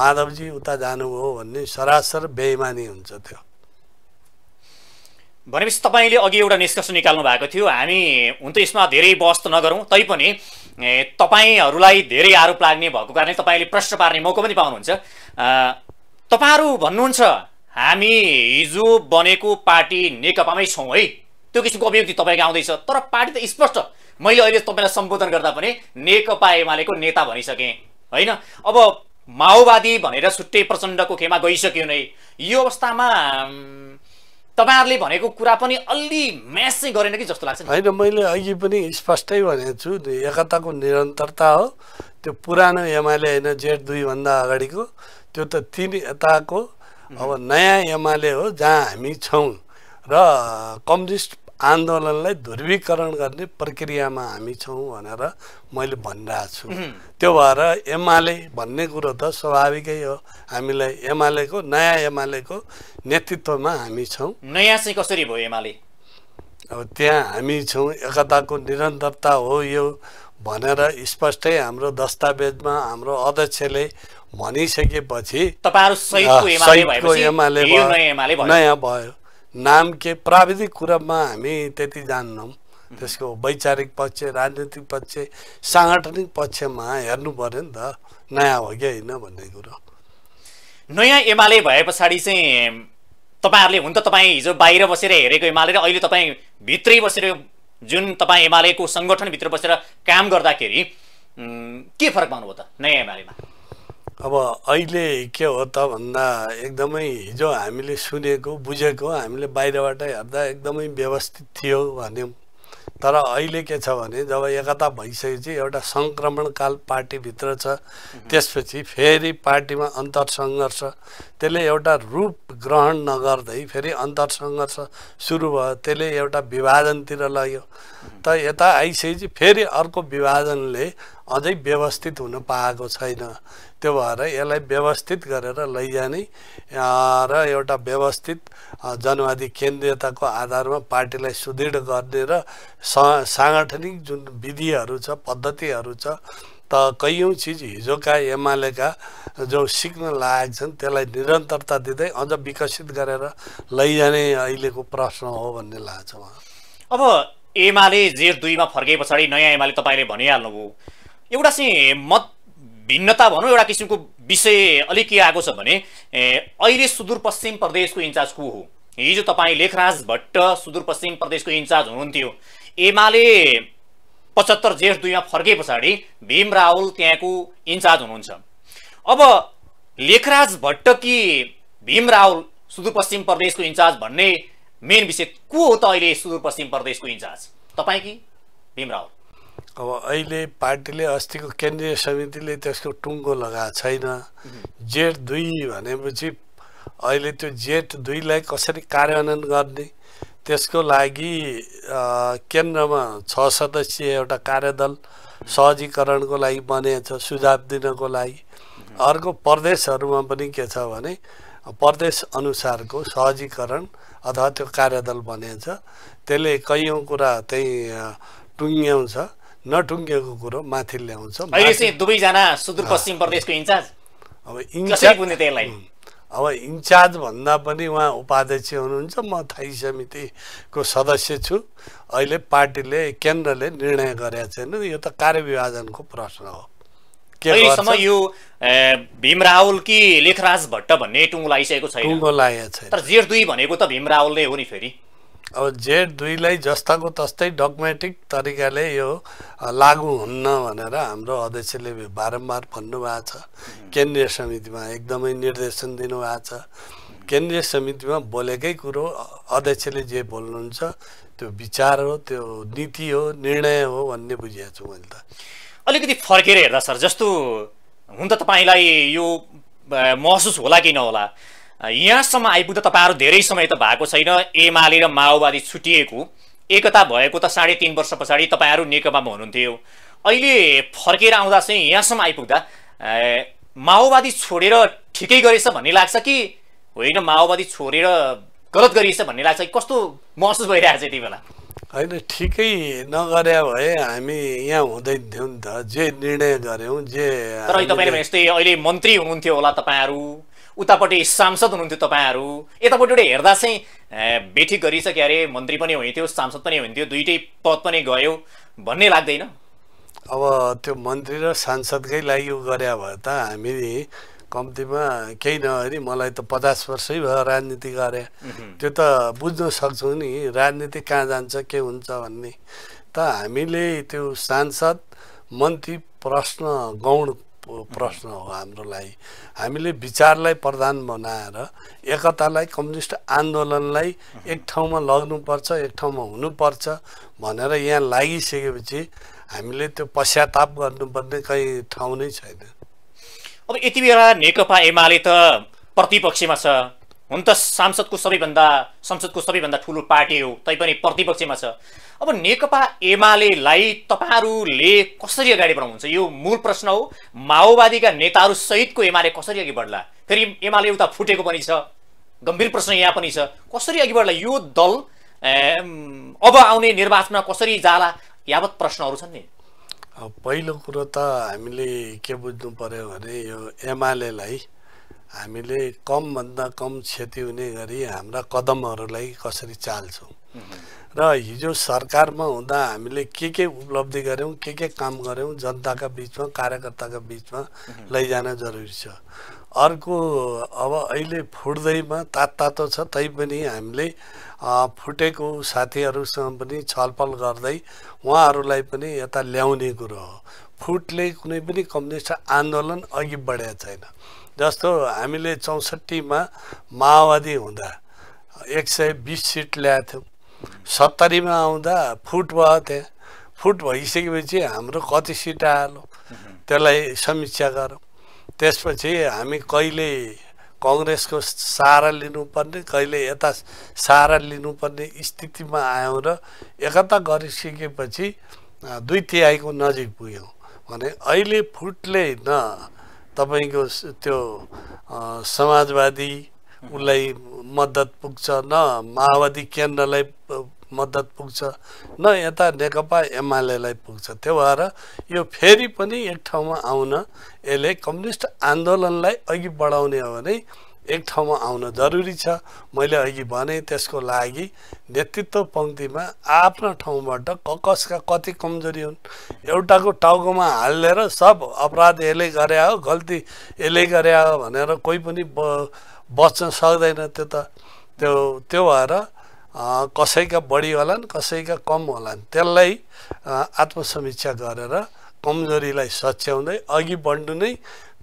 माधवजी उता जानुभयो भन्ने सरासर बेइमानी हुन्छ त्यो भनेपछि तपाईँले अघि एउटा निष्कर्ष निकाल्नु भएको थियो हामी हुन त यसमा धेरै बहस त नगरौँ तैपनि तपाईँहरूलाई धेरै आरोप लाग्ने भएको कारणले तपाईँले प्रश्न पार्ने मौका पनि पाउनुहुन्छ तपाईँहरू भन्नुहुन्छ हामी हिजो बनेको पार्टी नेकपामै छौँ है त्यो किसिमको अभिव्यक्ति तपाईँको आउँदैछ तर पार्टी त स्पष्ट मैले अहिले तपाईँलाई सम्बोधन गर्दा पनि नेकपा एमालेको नेता भनिसकेँ होइन अब माओवादी भनेर छुट्टै प्रचण्डको खेमा गइसक्यो नै यो अवस्थामा तपाईँहरूले भनेको कुरा पनि अलि म्याच चाहिँ गरेन कि जस्तो लाग्छ होइन मैले अघि पनि स्पष्टै भनेको छु एकताको निरन्तरता हो त्यो पुरानो एमाले होइन जेठ दुईभन्दा अगाडिको त्यो त तिन यताको अब नयाँ एमाले हो जहाँ हामी छौँ र कम्युनिस्ट आन्दोलनलाई ध्रुवीकरण गर्ने प्रक्रियामा हामी छौँ भनेर मैले भनिरहेको छु त्यो भएर एमाले भन्ने कुरो त स्वाभाविकै हो हामीलाई एमालेको नयाँ एमालेको नेतृत्वमा हामी छौँ नयाँ चाहिँ कसरी भयो एमाले अब त्यहाँ हामी छौँ एकताको निरन्तरता हो यो भनेर स्पष्टै हाम्रो दस्तावेजमा हाम्रो अध्यक्षले भनिसकेपछि एमाले नयाँ भयो नाम के प्राविधिक कुरामा हामी त्यति जान्नौँ त्यसको वैचारिक पक्ष राजनीतिक पक्ष साङ्गठनिक पक्षमा हेर्नु पऱ्यो नि त नयाँ हो कि होइन भन्ने कुरो नयाँ एमाले भए पछाडि चाहिँ तपाईँहरूले हुन त तपाईँ हिजो बाहिर बसेर हेरेको एमाले र अहिले तपाईँ भित्रै बसेर जुन तपाईँ एमालेको सङ्गठनभित्र बसेर काम गर्दाखेरि के फरक पाउनुभयो त नयाँ एमालेमा अब अहिले के हो त भन्दा एकदमै हिजो हामीले सुनेको बुझेको हामीले बाहिरबाट हेर्दा एकदमै व्यवस्थित थियो भन्यौँ तर अहिले के छ भने जब एकता भइसकेपछि एउटा सङ्क्रमणकाल पार्टीभित्र छ त्यसपछि फेरि पार्टीमा अन्तरसङ्घर्ष त्यसले एउटा रूप ग्रहण नगर्दै फेरि अन्तरसङ्घर्ष सुरु भयो त्यसले एउटा विभाजनतिर लग्यो त यता आइसकेपछि फेरि अर्को विभाजनले अझै व्यवस्थित हुन पाएको छैन त्यो भएर यसलाई व्यवस्थित गरेर लैजाने र एउटा व्यवस्थित जनवादी केन्द्रीयताको आधारमा पार्टीलाई सुदृढ गर्ने र साङ्गठनिक जुन विधिहरू छ पद्धतिहरू छ त कैयौँ चिज हिजोका एमालेका जो सिक्न लागेका छन् त्यसलाई निरन्तरता दिँदै अझ विकसित गरेर लैजाने अहिलेको प्रश्न हो भन्ने लाग्छ अब एमाले जेठ दुईमा फर्के पछाडि नयाँ एमाले तपाईँले भनिहाल्नुभयो एउटा चाहिँ मत भिन्नता भनौँ एउटा किसिमको विषय अलिक के आएको छ भने अहिले सुदूरपश्चिम प्रदेशको इन्चार्ज को हो हिजो तपाईँ लेखराज भट्ट सुदूरपश्चिम प्रदेशको इन्चार्ज हुनुहुन्थ्यो एमाले पचहत्तर जेठ दुईमा फर्के पछाडि भीम रावल त्यहाँको इन्चार्ज हुनुहुन्छ अब लेखराज भट्ट कि भीम रावल सुदूरपश्चिम प्रदेशको इन्चार्ज भन्ने मेन विषय को हो त अहिले सुदूरपश्चिम प्रदेशको इन्चार्ज तपाईँ कि भीमराव अब अहिले पार्टीले अस्तिको केन्द्रीय समितिले त्यसको टुङ्गो लगाएको छैन जेठ दुई भनेपछि अहिले त्यो जेठ दुईलाई कसरी कार्यान्वयन गर्ने त्यसको लागि केन्द्रमा छ सदस्यीय एउटा कार्यदल सहजीकरणको लागि बनिएको छ सुझाव दिनको लागि अर्को प्रदेशहरूमा पनि के छ भने प्रदेश अनुसारको सहजीकरण अथवा त्यो कार्यदल बनिन्छ त्यसले कैयौँ कुरा त्यही टुङ्ग्याउँछ नटुङ्गिएको कुरो माथि ल्याउँछ दुवैजना सुदूरपश्चिम प्रदेशको इन्चार्ज अब त्यसलाई अब इन्चार्ज भन्दा पनि उहाँ उपाध्यक्ष हुनुहुन्छ म थाई समितिको सदस्य छु अहिले पार्टीले केन्द्रले निर्णय गरेका छैन यो त कार्यविभाजनको प्रश्न हो अहिलेसम्म यो भीम कि लेखराज भट्ट भन्ने टुङ्गो लागिसकेको छैन तर जेठ दुई भनेको त भीम नै हो नि फेरि अब जेठ दुईलाई जस्ताको तस्तै डगमेटिक तरिकाले यो लागु हुन्न भनेर हाम्रो अध्यक्षले बारम्बार भन्नुभएको छ केन्द्रीय समितिमा एकदमै निर्देशन दिनुभएको छ केन्द्रीय समितिमा बोलेकै कुरो अध्यक्षले जे बोल्नुहुन्छ त्यो विचार हो त्यो नीति हो निर्णय हो भन्ने बुझिएको छु मैले त अलिकति फर्केर हेर्दा सर जस्तो हुन त तपाईँलाई यो महसुस होला कि नहोला यहाँसम्म आइपुग्दा तपाईँहरू धेरै समय त भएको छैन एमाले र माओवादी छुटिएको एकता भएको त साढे तिन वर्ष पछाडि तपाईँहरू नेकपामा हुनुहुन्थ्यो अहिले फर्केर आउँदा चाहिँ यहाँसम्म आइपुग्दा माओवादी छोडेर ठिकै गरेछ भन्ने लाग्छ कि होइन माओवादी छोडेर गलत गरिएछ भन्ने लाग्छ कि कस्तो महसुस भइरहेको छ यति बेला होइन ठिकै नगरे भए हामी यहाँ हुँदैन थियौँ नि त जे निर्णय गऱ्यौँ जे तर तपाईँले यस्तै अहिले मन्त्री हुनुहुन्थ्यो होला तपाईँहरू उतापट्टि सांसद हुनुहुन्थ्यो तपाईँहरू यतापट्टि हेर्दा चाहिँ बेठिक गरिसक्यो अरे मन्त्री पनि हुन्थ्यो सांसद पनि हुन्थ्यो दुइटै पद पनि गयो भन्ने लाग्दैन अब त्यो मन्त्री र सांसदकै लागि गरे भए त हामी कम्तीमा केही नगरी मलाई त पचास वर्षै भयो राजनीति गरे त्यो त बुझ्न सक्छौँ नि राजनीति कहाँ जान्छ के हुन्छ भन्ने त हामीले त्यो सांसद मन्त्री प्रश्न गौण प्रश्न हो हाम्रो लागि हामीले विचारलाई प्रधान बनाएर एकतालाई कम्युनिस्ट आन्दोलनलाई एक ठाउँमा लग्नुपर्छ एक ठाउँमा हुनुपर्छ भनेर यहाँ लागिसकेपछि हामीले त्यो पश्चाताप गर्नुपर्ने कहीँ ठाउँ नै छैन अब यति बेला नेकपा एमाले त प्रतिपक्षमा छ हुन त सांसदको सबैभन्दा संसदको सबैभन्दा ठुलो पार्टी हो तैपनि प्रतिपक्षमा छ अब नेकपा एमालेलाई तपाईँहरूले कसरी अगाडि बढाउनुहुन्छ यो मूल प्रश्न हो माओवादीका नेताहरूसहितको एमाले कसरी अघि बढ्ला फेरि एमाले उता फुटेको पनि छ गम्भीर प्रश्न यहाँ पनि छ कसरी अघि बढ्ला यो दल अब आउने निर्वाचनमा कसरी जाला यावत प्रश्नहरू छन् नि पहिलो कुरो त हामीले के बुझ्नु पर्यो भने यो एमालेलाई हामीले कमभन्दा कम क्षति हुने गरी हाम्रा कदमहरूलाई कसरी चाल्छौँ र हिजो सरकारमा हुँदा हामीले के के उपलब्धि गऱ्यौँ के के काम गऱ्यौँ जनताका बिचमा कार्यकर्ताका बिचमा लैजान जरुरी छ अर्को अब अहिले फुट्दैमा तात तातो छ तैपनि हामीले फुटेको साथीहरूसँग पनि छलफल गर्दै उहाँहरूलाई पनि यता ल्याउने कुरो हो फुटले कुनै पनि कम्युनिस्ट आन्दोलन अघि बढेको छैन जस्तो हामीले चौसठीमा माओवादी हुँदा एक सय बिस सिट ल्याएको थियौँ सत्तरीमा आउँदा फुट भयो त्यहाँ फुट भइसकेपछि हाम्रो कति सिट आयो त्यसलाई समीक्षा गरौँ त्यसपछि हामी कहिले कङ्ग्रेसको सहारा लिनुपर्ने कहिले यता सहारा लिनुपर्ने स्थितिमा आयौँ र एकता गरिसकेपछि दुई तिहाईको नजिक पुग्यौँ भने अहिले फुटले न तपाईँको त्यो समाजवादी उसलाई मद्दत पुग्छ न माओवादी केन्द्रलाई मद्दत पुग्छ न यता नेकपा एमालेलाई पुग्छ त्यो भएर यो फेरि पनि एक ठाउँमा आउन यसले कम्युनिस्ट आन्दोलनलाई अघि बढाउने हो भने एक ठाउँमा आउन जरुरी छ मैले अघि भने त्यसको लागि नेतृत्व पङ्क्तिमा आफ्नो ठाउँबाट क कसका कति कमजोरी हुन् एउटाको टाउकोमा हालेर सब अपराध यसले गरे हो गल्ती यसले गरे हो भनेर कोही पनि ब बच्न सक्दैन त्यो त त्यो त्यो भएर कसैका बढी होलान् कसैका कम होलान् त्यसलाई आत्मसमीक्षा गरेर कमजोरीलाई सच्याउँदै अघि बढ्नु नै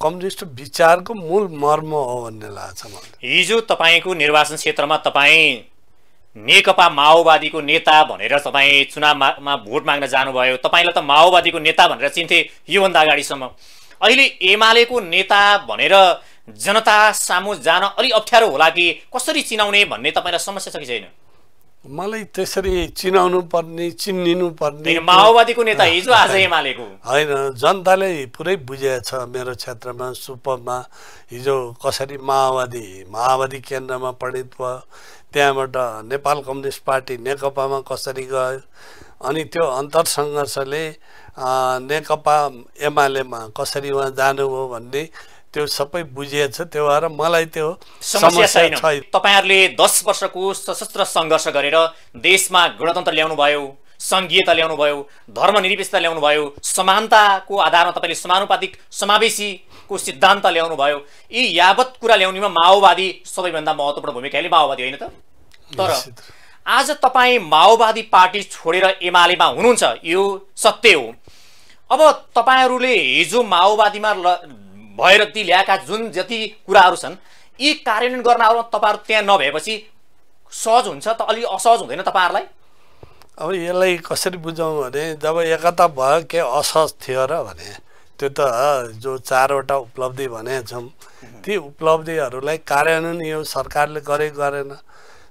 कम्युनिस्ट विचारको मूल मर्म हो भन्ने लाग्छ मलाई हिजो तपाईँको निर्वाचन क्षेत्रमा तपाईँ नेकपा माओवादीको नेता भनेर तपाईँ चुनावमा भोट माग्न जानुभयो तपाईँलाई त माओवादीको नेता भनेर चिन्थे योभन्दा अगाडिसम्म अहिले एमालेको नेता भनेर जनता सामु जान अलिक अप्ठ्यारो होला कि कसरी चिनाउने भन्ने तपाईँलाई समस्या छ कि छैन मलाई त्यसरी चिनाउनु पर्ने चिनिनु पर्ने माओवादीको नेता हिजो आज एमालेको होइन जनताले पुरै बुझेको छ मेरो क्षेत्रमा सुपमा हिजो कसरी माओवादी माओवादी केन्द्रमा पण्डित भयो त्यहाँबाट नेपाल कम्युनिस्ट पार्टी नेकपामा कसरी गयो अनि त्यो अन्तर सङ्घर्षले नेकपा एमालेमा कसरी उहाँ जानुभयो भन्ने त्यो सबै बुझिएछ त्यो भएर मलाई त्यो समस्या छैन तपाईँहरूले दस वर्षको सशस्त्र सङ्घर्ष गरेर देशमा गणतन्त्र ल्याउनु भयो सङ्घीयता ल्याउनु भयो धर्मनिरपेक्षता ल्याउनु भयो समानताको आधारमा तपाईँले समानुपातिक समावेशीको सिद्धान्त ल्याउनु भयो यी यावत कुरा ल्याउनेमा माओवादी सबैभन्दा महत्त्वपूर्ण भूमिका अहिले माओवादी होइन त तर आज तपाईँ माओवादी पार्टी छोडेर एमालेमा हुनुहुन्छ यो सत्य हो अब तपाईँहरूले हिजो माओवादीमा भएर ती ल्याएका जुन जति कुराहरू छन् यी कार्यान्वयन गर्न आउनु तपाईँहरू त्यहाँ नभएपछि सहज हुन्छ त अलिक असहज हुँदैन तपाईँहरूलाई अब यसलाई कसरी बुझाउँ भने जब एकता भयो के असहज थियो र भने त्यो त जो चारवटा उपलब्धि भने छौँ ती उपलब्धिहरूलाई कार्यान्वयन यो सरकारले गरे गरेन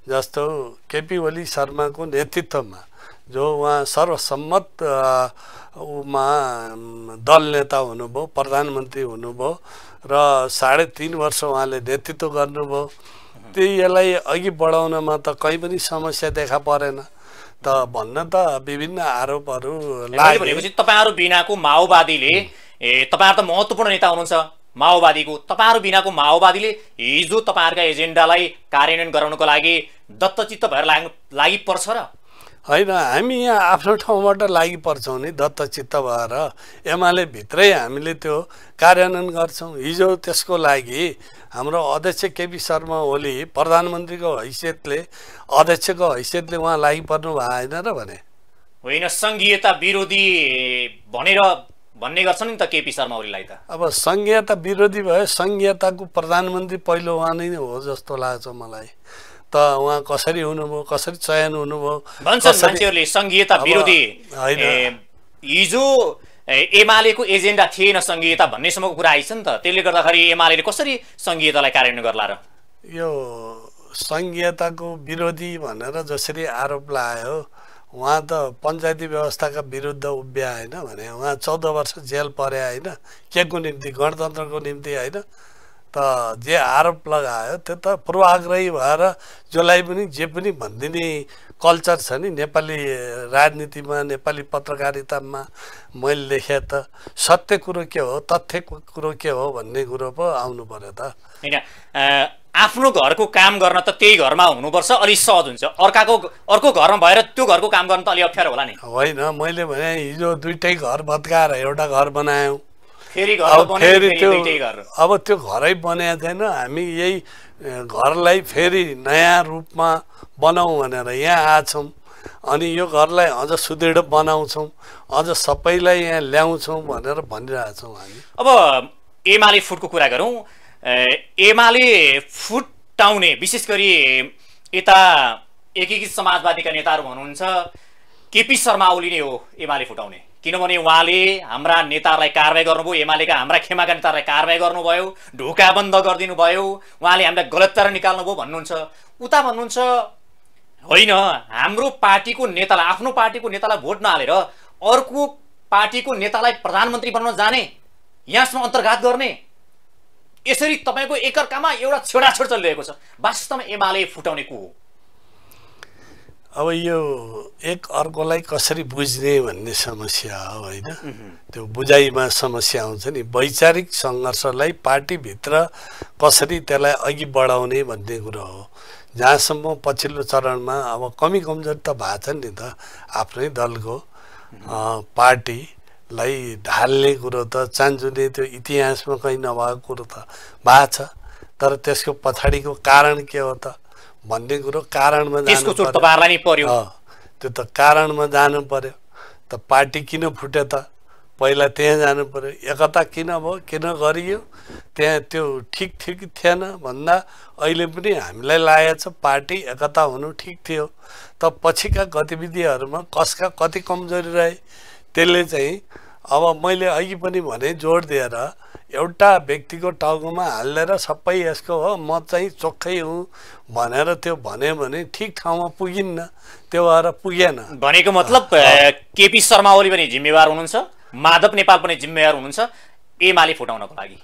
जस्तो केपी ओली शर्माको नेतृत्वमा जो उहाँ सर्वसम्मत मा दल नेता हुनुभयो प्रधानमन्त्री हुनुभयो र साढे तिन वर्ष उहाँले नेतृत्व गर्नुभयो त्यही यसलाई अघि बढाउनमा त कहीँ पनि समस्या देखा परेन त भन्न त विभिन्न आरोपहरू भनेपछि तपाईँहरू बिनाको माओवादीले ए तपाईँहरू त महत्त्वपूर्ण नेता हुनुहुन्छ माओवादीको तपाईँहरू बिनाको माओवादीले हिजो तपाईँहरूका एजेन्डालाई कार्यान्वयन गराउनको लागि दत्तचित्त भएर लाग्नु लागि पर्छ र होइन हामी यहाँ आफ्नो ठाउँबाट लागि पर्छौँ नि चित्त भएर एमाले भित्रै हामीले त्यो कार्यान्वयन गर्छौँ हिजो त्यसको लागि हाम्रो अध्यक्ष केपी शर्मा ओली प्रधानमन्त्रीको हैसियतले अध्यक्षको हैसियतले उहाँ लागि पर्नु भएन र भने होइन सङ्घीयता विरोधी भनेर भन्ने गर्छ नि त केपी शर्मा ओलीलाई त अब सङ्घीयता विरोधी भयो सङ्घीयताको प्रधानमन्त्री पहिलो उहाँ नै हो जस्तो लाग्छ मलाई त उहाँ कसरी हुनुभयो कसरी चयन हुनुभयो मान्छेहरूले विरोधी हिजो एमालेको एजेन्डा थिएन सङ्घीयता भन्नेसम्मको कुरा आइछ नि त त्यसले गर्दाखेरि एमाले कसरी सङ्घीयतालाई कार्यान्वयन गर्ला र यो सङ्घीयताको विरोधी भनेर जसरी आरोप लगायो उहाँ त पञ्चायती व्यवस्थाका विरुद्ध उभ्या होइन भने उहाँ चौध वर्ष जेल परे होइन केको निम्ति गणतन्त्रको निम्ति होइन त जे आरोप लगायो त्यो त पूर्वाग्रही भएर जसलाई पनि जे पनि भनिदिने कल्चर छ नि नेपाली राजनीतिमा नेपाली पत्रकारितामा मैले देखेँ त सत्य कुरो के हो तथ्य कुरो के हो भन्ने कुरो पो आउनु पऱ्यो त होइन आफ्नो घरको काम गर्न त त्यही घरमा हुनुपर्छ अलिक सहज हुन्छ अर्काको अर्को घरमा भएर त्यो घरको काम गर्न त अलिक अप्ठ्यारो होला नि होइन मैले भने हिजो दुइटै घर भत्काएर एउटा घर बनायौँ अब फेरि त्यो अब त्यो घरै बनाएको थिएन हामी यही घरलाई फेरि नयाँ रूपमा बनाऊ भनेर यहाँ आएछौँ अनि यो घरलाई अझ सुदृढ बनाउँछौँ अझ सबैलाई यहाँ ल्याउँछौँ भनेर भनिरहेछौँ हामी अब एमाले फुटको कुरा गरौँ एमाले फुटाउने टाउने विशेष गरी यता एकीकृत समाजवादीका नेताहरू हुनुहुन्छ केपी शर्मा ओली नै हो एमाले फुटाउने किनभने उहाँले हाम्रा नेताहरूलाई कारवाही गर्नुभयो एमालेका हाम्रा खेमाका नेताहरूलाई कारवाही गर्नुभयो ढोका बन्द गरिदिनु भयो उहाँले हामीलाई गलत तर निकाल्नुभयो भन्नुहुन्छ उता भन्नुहुन्छ होइन हाम्रो पार्टीको नेतालाई आफ्नो पार्टीको नेतालाई भोट नहालेर अर्को पार्टीको नेतालाई प्रधानमन्त्री बनाउन जाने यहाँसम्म अन्तर्घात गर्ने यसरी तपाईँको एकअर्कामा एउटा छेडाछेड चलिरहेको छ वास्तवमा एमाले फुटाउने को हो अब यो एक अर्कोलाई कसरी बुझ्ने भन्ने समस्या हो होइन त्यो बुझाइमा समस्या आउँछ नि वैचारिक सङ्घर्षलाई पार्टीभित्र कसरी त्यसलाई अघि बढाउने भन्ने कुरो हो जहाँसम्म पछिल्लो चरणमा अब कमी कमजोरी त भएको छ नि त आफ्नै दलको पार्टीलाई ढाल्ने कुरो त चान्जुले त्यो इतिहासमा कहीँ नभएको कुरो त भएको छ तर त्यसको पछाडिको कारण के हो त भन्ने कुरो कारणमा त्यसको चोट तपाईँहरूलाई नै पर्यो त्यो त कारणमा जानु पर्यो त पार्टी किन फुट्यो त पहिला त्यहाँ जानु पर्यो एकता किन भयो किन गरियो त्यहाँ त्यो ठिक थियो थिएन भन्दा अहिले पनि हामीलाई लागेको छ पार्टी एकता हुनु ठिक थियो त पछिका गतिविधिहरूमा कसका कति कमजोरी रहे त्यसले चाहिँ अब मैले अघि पनि भने जोड दिएर एउटा व्यक्तिको टाउकोमा हालेर सबै यसको हो म चाहिँ चोखै हुँ भनेर त्यो भन्यो भने ठिक ठाउँमा पुगिन्न त्यो भएर पुगेन भनेको मतलब केपी शर्मा ओली पनि जिम्मेवार हुनुहुन्छ माधव नेपाल पनि जिम्मेवार हुनुहुन्छ एमाले फुटाउनको लागि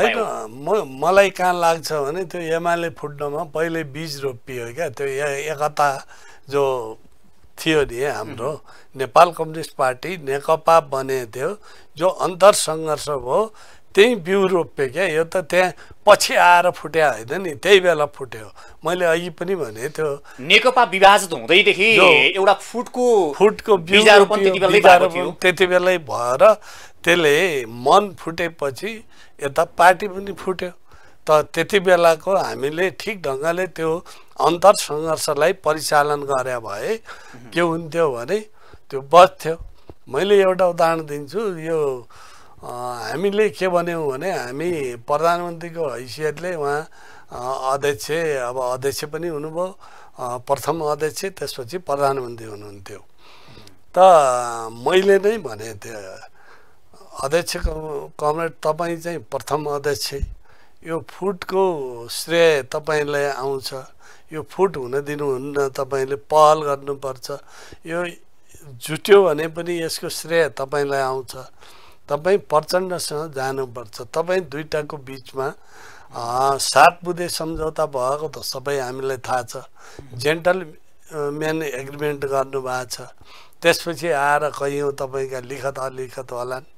होइन म मलाई कहाँ लाग्छ भने त्यो एमाले फुट्नमा पहिले बीज रोपियो क्या त्यो एकता जो थियो नि हाम्रो नेपाल कम्युनिस्ट पार्टी नेकपा थियो जो अन्तर सङ्घर्ष भयो त्यही बिउ रोप्यो क्या यो त त्यहाँ पछि आएर फुट्या होइन नि त्यही बेला फुट्यो मैले अघि पनि भनेको थियो नेकपा विभाजित हुँदैदेखि एउटा फुटको फुटको त्यति बेलै भएर त्यसले मन फुटेपछि यता पार्टी पनि फुट्यो त त्यति बेलाको हामीले ठिक ढङ्गले त्यो अन्तर सङ्घर्षलाई परिचालन गरे भए के हुन्थ्यो भने त्यो बस्थ्यो मैले एउटा उदाहरण दिन्छु यो हामीले के भन्यौँ भने हामी प्रधानमन्त्रीको हैसियतले उहाँ अध्यक्ष अब अध्यक्ष पनि हुनुभयो प्रथम अध्यक्ष त्यसपछि प्रधानमन्त्री हुनुहुन्थ्यो त मैले नै भने त्यो अध्यक्ष कमरेड तपाईँ चाहिँ प्रथम अध्यक्ष यो फुटको श्रेय तपाईँलाई आउँछ यो फुट हुन दिनुहुन्न तपाईँले पहल गर्नुपर्छ यो जुट्यो भने पनि यसको श्रेय तपाईँलाई आउँछ तपाईँ प्रचण्डसँग जानुपर्छ तपाईँ दुइटाको बिचमा सात बुधे सम्झौता भएको त सबै हामीलाई थाहा छ जेन्टल म्यान एग्रिमेन्ट गर्नुभएको छ त्यसपछि आएर कयौँ तपाईँका लिखत अलिखत होलान्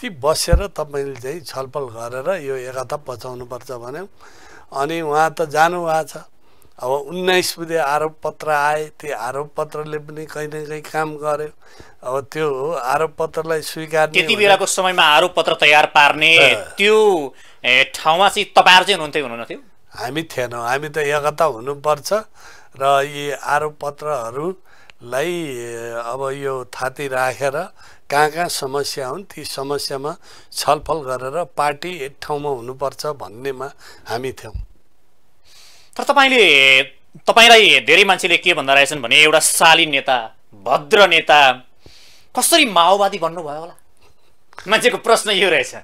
ती बसेर तपाईँले चाहिँ छलफल गरेर यो एकता पचाउनुपर्छ भन्यो अनि उहाँ त जानुभएको छ अब उन्नाइस बुझे आरोप पत्र आए त्यो आरोप पत्रले पनि कहीँ न कहीँ काम गर्यो अब त्यो हो आरोप पत्रलाई स्वीकार त्यति बेलाको समयमा आरोप पत्र तयार पार्ने त्यो ठाउँमा चाहिँ तपाईँहरू चाहिँ हुनुहुन्थ्यो हुनुहुन्थ्यो हामी थिएनौँ हामी त एकता हुनुपर्छ र यी आरोप पत्रहरूलाई अब यो थाती राखेर कहाँ कहाँ समस्या हुन् ती समस्यामा छलफल गरेर पार्टी एक ठाउँमा हुनुपर्छ भन्नेमा हामी थियौँ तर तपाईँले तपाईँलाई धेरै मान्छेले के भन्दा रहेछन् भने एउटा शालीन नेता भद्र नेता कसरी माओवादी बन्नुभयो होला मान्छेको प्रश्न यो रहेछ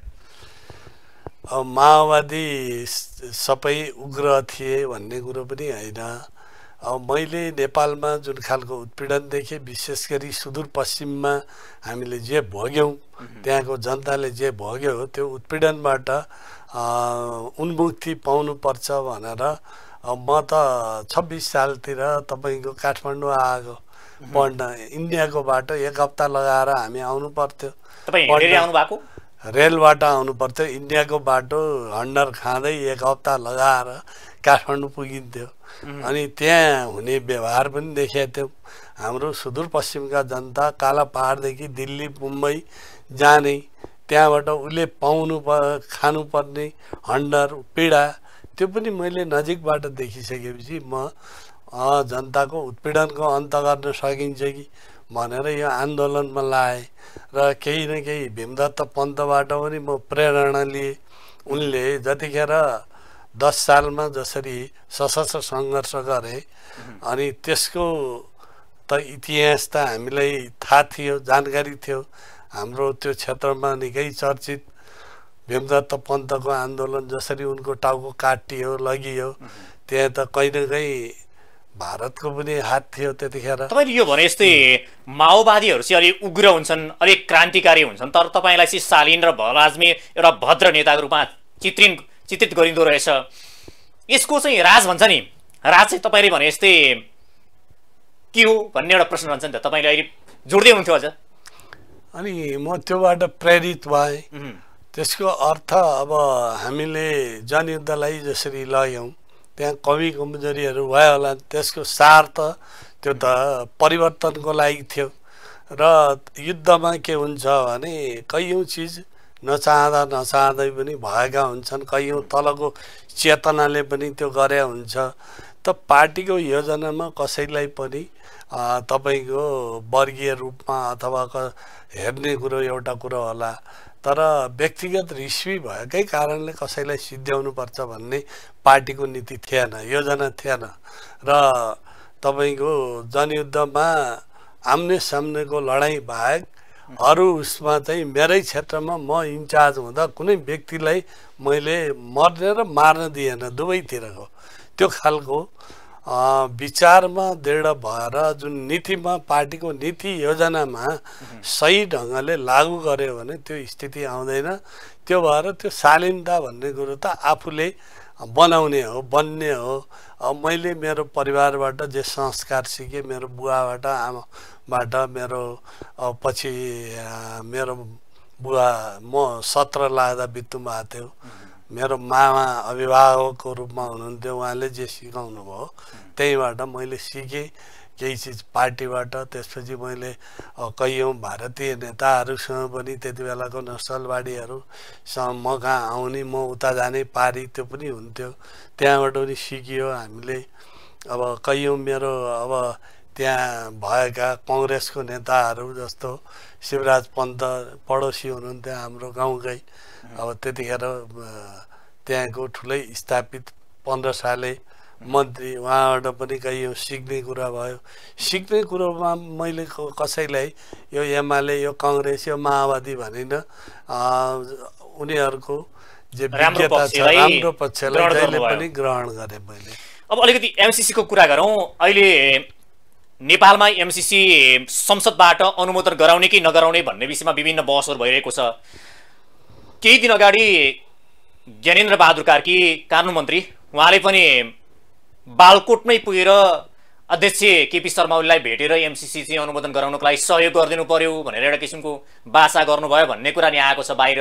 माओवादी सबै उग्र थिए भन्ने कुरो पनि होइन अब मैले नेपालमा जुन खालको उत्पीडन देखेँ विशेष गरी सुदूरपश्चिममा हामीले जे भोग्यौँ त्यहाँको जनताले जे भोग्यो त्यो उत्पीडनबाट उन्मुक्ति पाउनुपर्छ भनेर म त छब्बिस सालतिर तपाईँको काठमाडौँ आएको पढ्न इन्डियाको बाटो एक हप्ता लगाएर हामी आउनु पर्थ्यो रेलबाट आउनु पर्थ्यो इन्डियाको बाटो हन्डर खाँदै एक हप्ता लगाएर काठमाडौँ पुगिन्थ्यो अनि त्यहाँ हुने व्यवहार पनि देखेका थियौँ हाम्रो सुदूरपश्चिमका जनता काला पहाडदेखि दिल्ली मुम्बई जाने त्यहाँबाट उसले पाउनु प खानुपर्ने हन्डर पीडा त्यो पनि मैले नजिकबाट देखिसकेपछि म जनताको उत्पीडनको अन्त गर्न सकिन्छ कि भनेर यो आन्दोलनमा लाएँ र केही न केही भीमदत्त पन्तबाट पनि म प्रेरणा लिएँ उनले जतिखेर दस सालमा जसरी सशस्त्र सङ्घर्ष गरे अनि त्यसको त इतिहास त हामीलाई थाहा थियो जानकारी थियो हाम्रो त्यो क्षेत्रमा निकै चर्चित भीमदत्त पन्तको आन्दोलन जसरी उनको टाउको काटियो लगियो त्यहाँ त कहीँ न कहीँ भारतको पनि हात थियो त्यतिखेर तपाईँले यो भने यस्तै माओवादीहरू चाहिँ अलिक उग्र हुन्छन् अलिक क्रान्तिकारी हुन्छन् तर तपाईँलाई चाहिँ शालिन र भराजमी एउटा भद्र नेताको रूपमा चित्रित चित्रित गरिँदो रहेछ यसको चाहिँ राज भन्छ नि राज चाहिँ तपाईँले भने यस्तै के हो भन्ने एउटा प्रश्न भन्छ नि त तपाईँले अहिले जोड्दै हुनुहुन्थ्यो अझ अनि म त्योबाट प्रेरित भएँ त्यसको अर्थ अब हामीले जनयुद्धलाई जसरी लग्यौँ त्यहाँ कमी कमजोरीहरू भयो होला त्यसको सार त त्यो त परिवर्तनको लागि थियो र युद्धमा के हुन्छ भने कैयौँ चिज नचाहँदा नचाहँदै पनि भएका हुन्छन् कैयौँ तलको चेतनाले पनि त्यो गरे हुन्छ त पार्टीको योजनामा कसैलाई पनि तपाईँको वर्गीय रूपमा अथवा हेर्ने कुरो एउटा कुरो होला तर व्यक्तिगत रिस्वी भएकै कारणले कसैलाई सिद्ध्याउनुपर्छ भन्ने पार्टीको नीति थिएन योजना थिएन र तपाईँको जनयुद्धमा आम्ने सामनेको लडाइँ बाहेक अरू उसमा चाहिँ मेरै क्षेत्रमा म इन्चार्ज हुँदा कुनै व्यक्तिलाई मैले मर्ने र मार्न दिएन दुवैतिरको त्यो खालको विचारमा दृढ भएर जुन नीतिमा पार्टीको नीति योजनामा सही ढङ्गले लागु गर्यो भने त्यो स्थिति आउँदैन त्यो भएर त्यो शालीनता भन्ने कुरो त आफूले बनाउने हो बन्ने हो मैले मेरो परिवारबाट जे संस्कार सिकेँ मेरो बुवाबाट आमाबाट मेरो पछि मेरो बुवा म सत्र लाग्दा बित्नु भएको थियो मेरो मामा अभिभावकको रूपमा हुनुहुन्थ्यो उहाँले जे सिकाउनु भयो त्यहीबाट मैले सिकेँ केही चिज पार्टीबाट त्यसपछि मैले कैयौँ भारतीय नेताहरूसँग पनि त्यति बेलाको नक्सलवाडीहरूसँग म कहाँ आउने म उता जाने पारी त्यो पनि हुन्थ्यो त्यहाँबाट पनि सिकियो हामीले अब कैयौँ मेरो अब त्यहाँ भएका कङ्ग्रेसको नेताहरू जस्तो शिवराज पन्त पडोसी हुनुहुन्थ्यो हाम्रो गाउँकै अब त्यतिखेर त्यहाँको ठुलै स्थापित पन्ध्र साले मन्त्री उहाँबाट पनि कहीँ सिक्ने कुरा भयो सिक्ने कुरोमा मैले कसैलाई यो एमाले यो कङ्ग्रेस यो माओवादी भनेन उनीहरूको जे विज्ञता छ राम्रो पक्षलाई जहिले पनि ग्रहण गरेँ मैले अब अलिकति एमसिसीको कुरा गरौँ अहिले नेपालमा एमसिसी संसदबाट अनुमोदन गराउने कि नगराउने भन्ने विषयमा विभिन्न बहसहरू भइरहेको छ केही दिन अगाडि ज्ञानेन्द्र बहादुर कार्की कानुन मन्त्री उहाँले पनि बालकोटमै पुगेर अध्यक्ष केपी शर्मा ओलीलाई भेटेर एमसिसी चाहिँ अनुमोदन गराउनको लागि सहयोग गरिदिनु पर्यो भनेर एउटा किसिमको बाचा गर्नुभयो भन्ने कुरा नि आएको छ बाहिर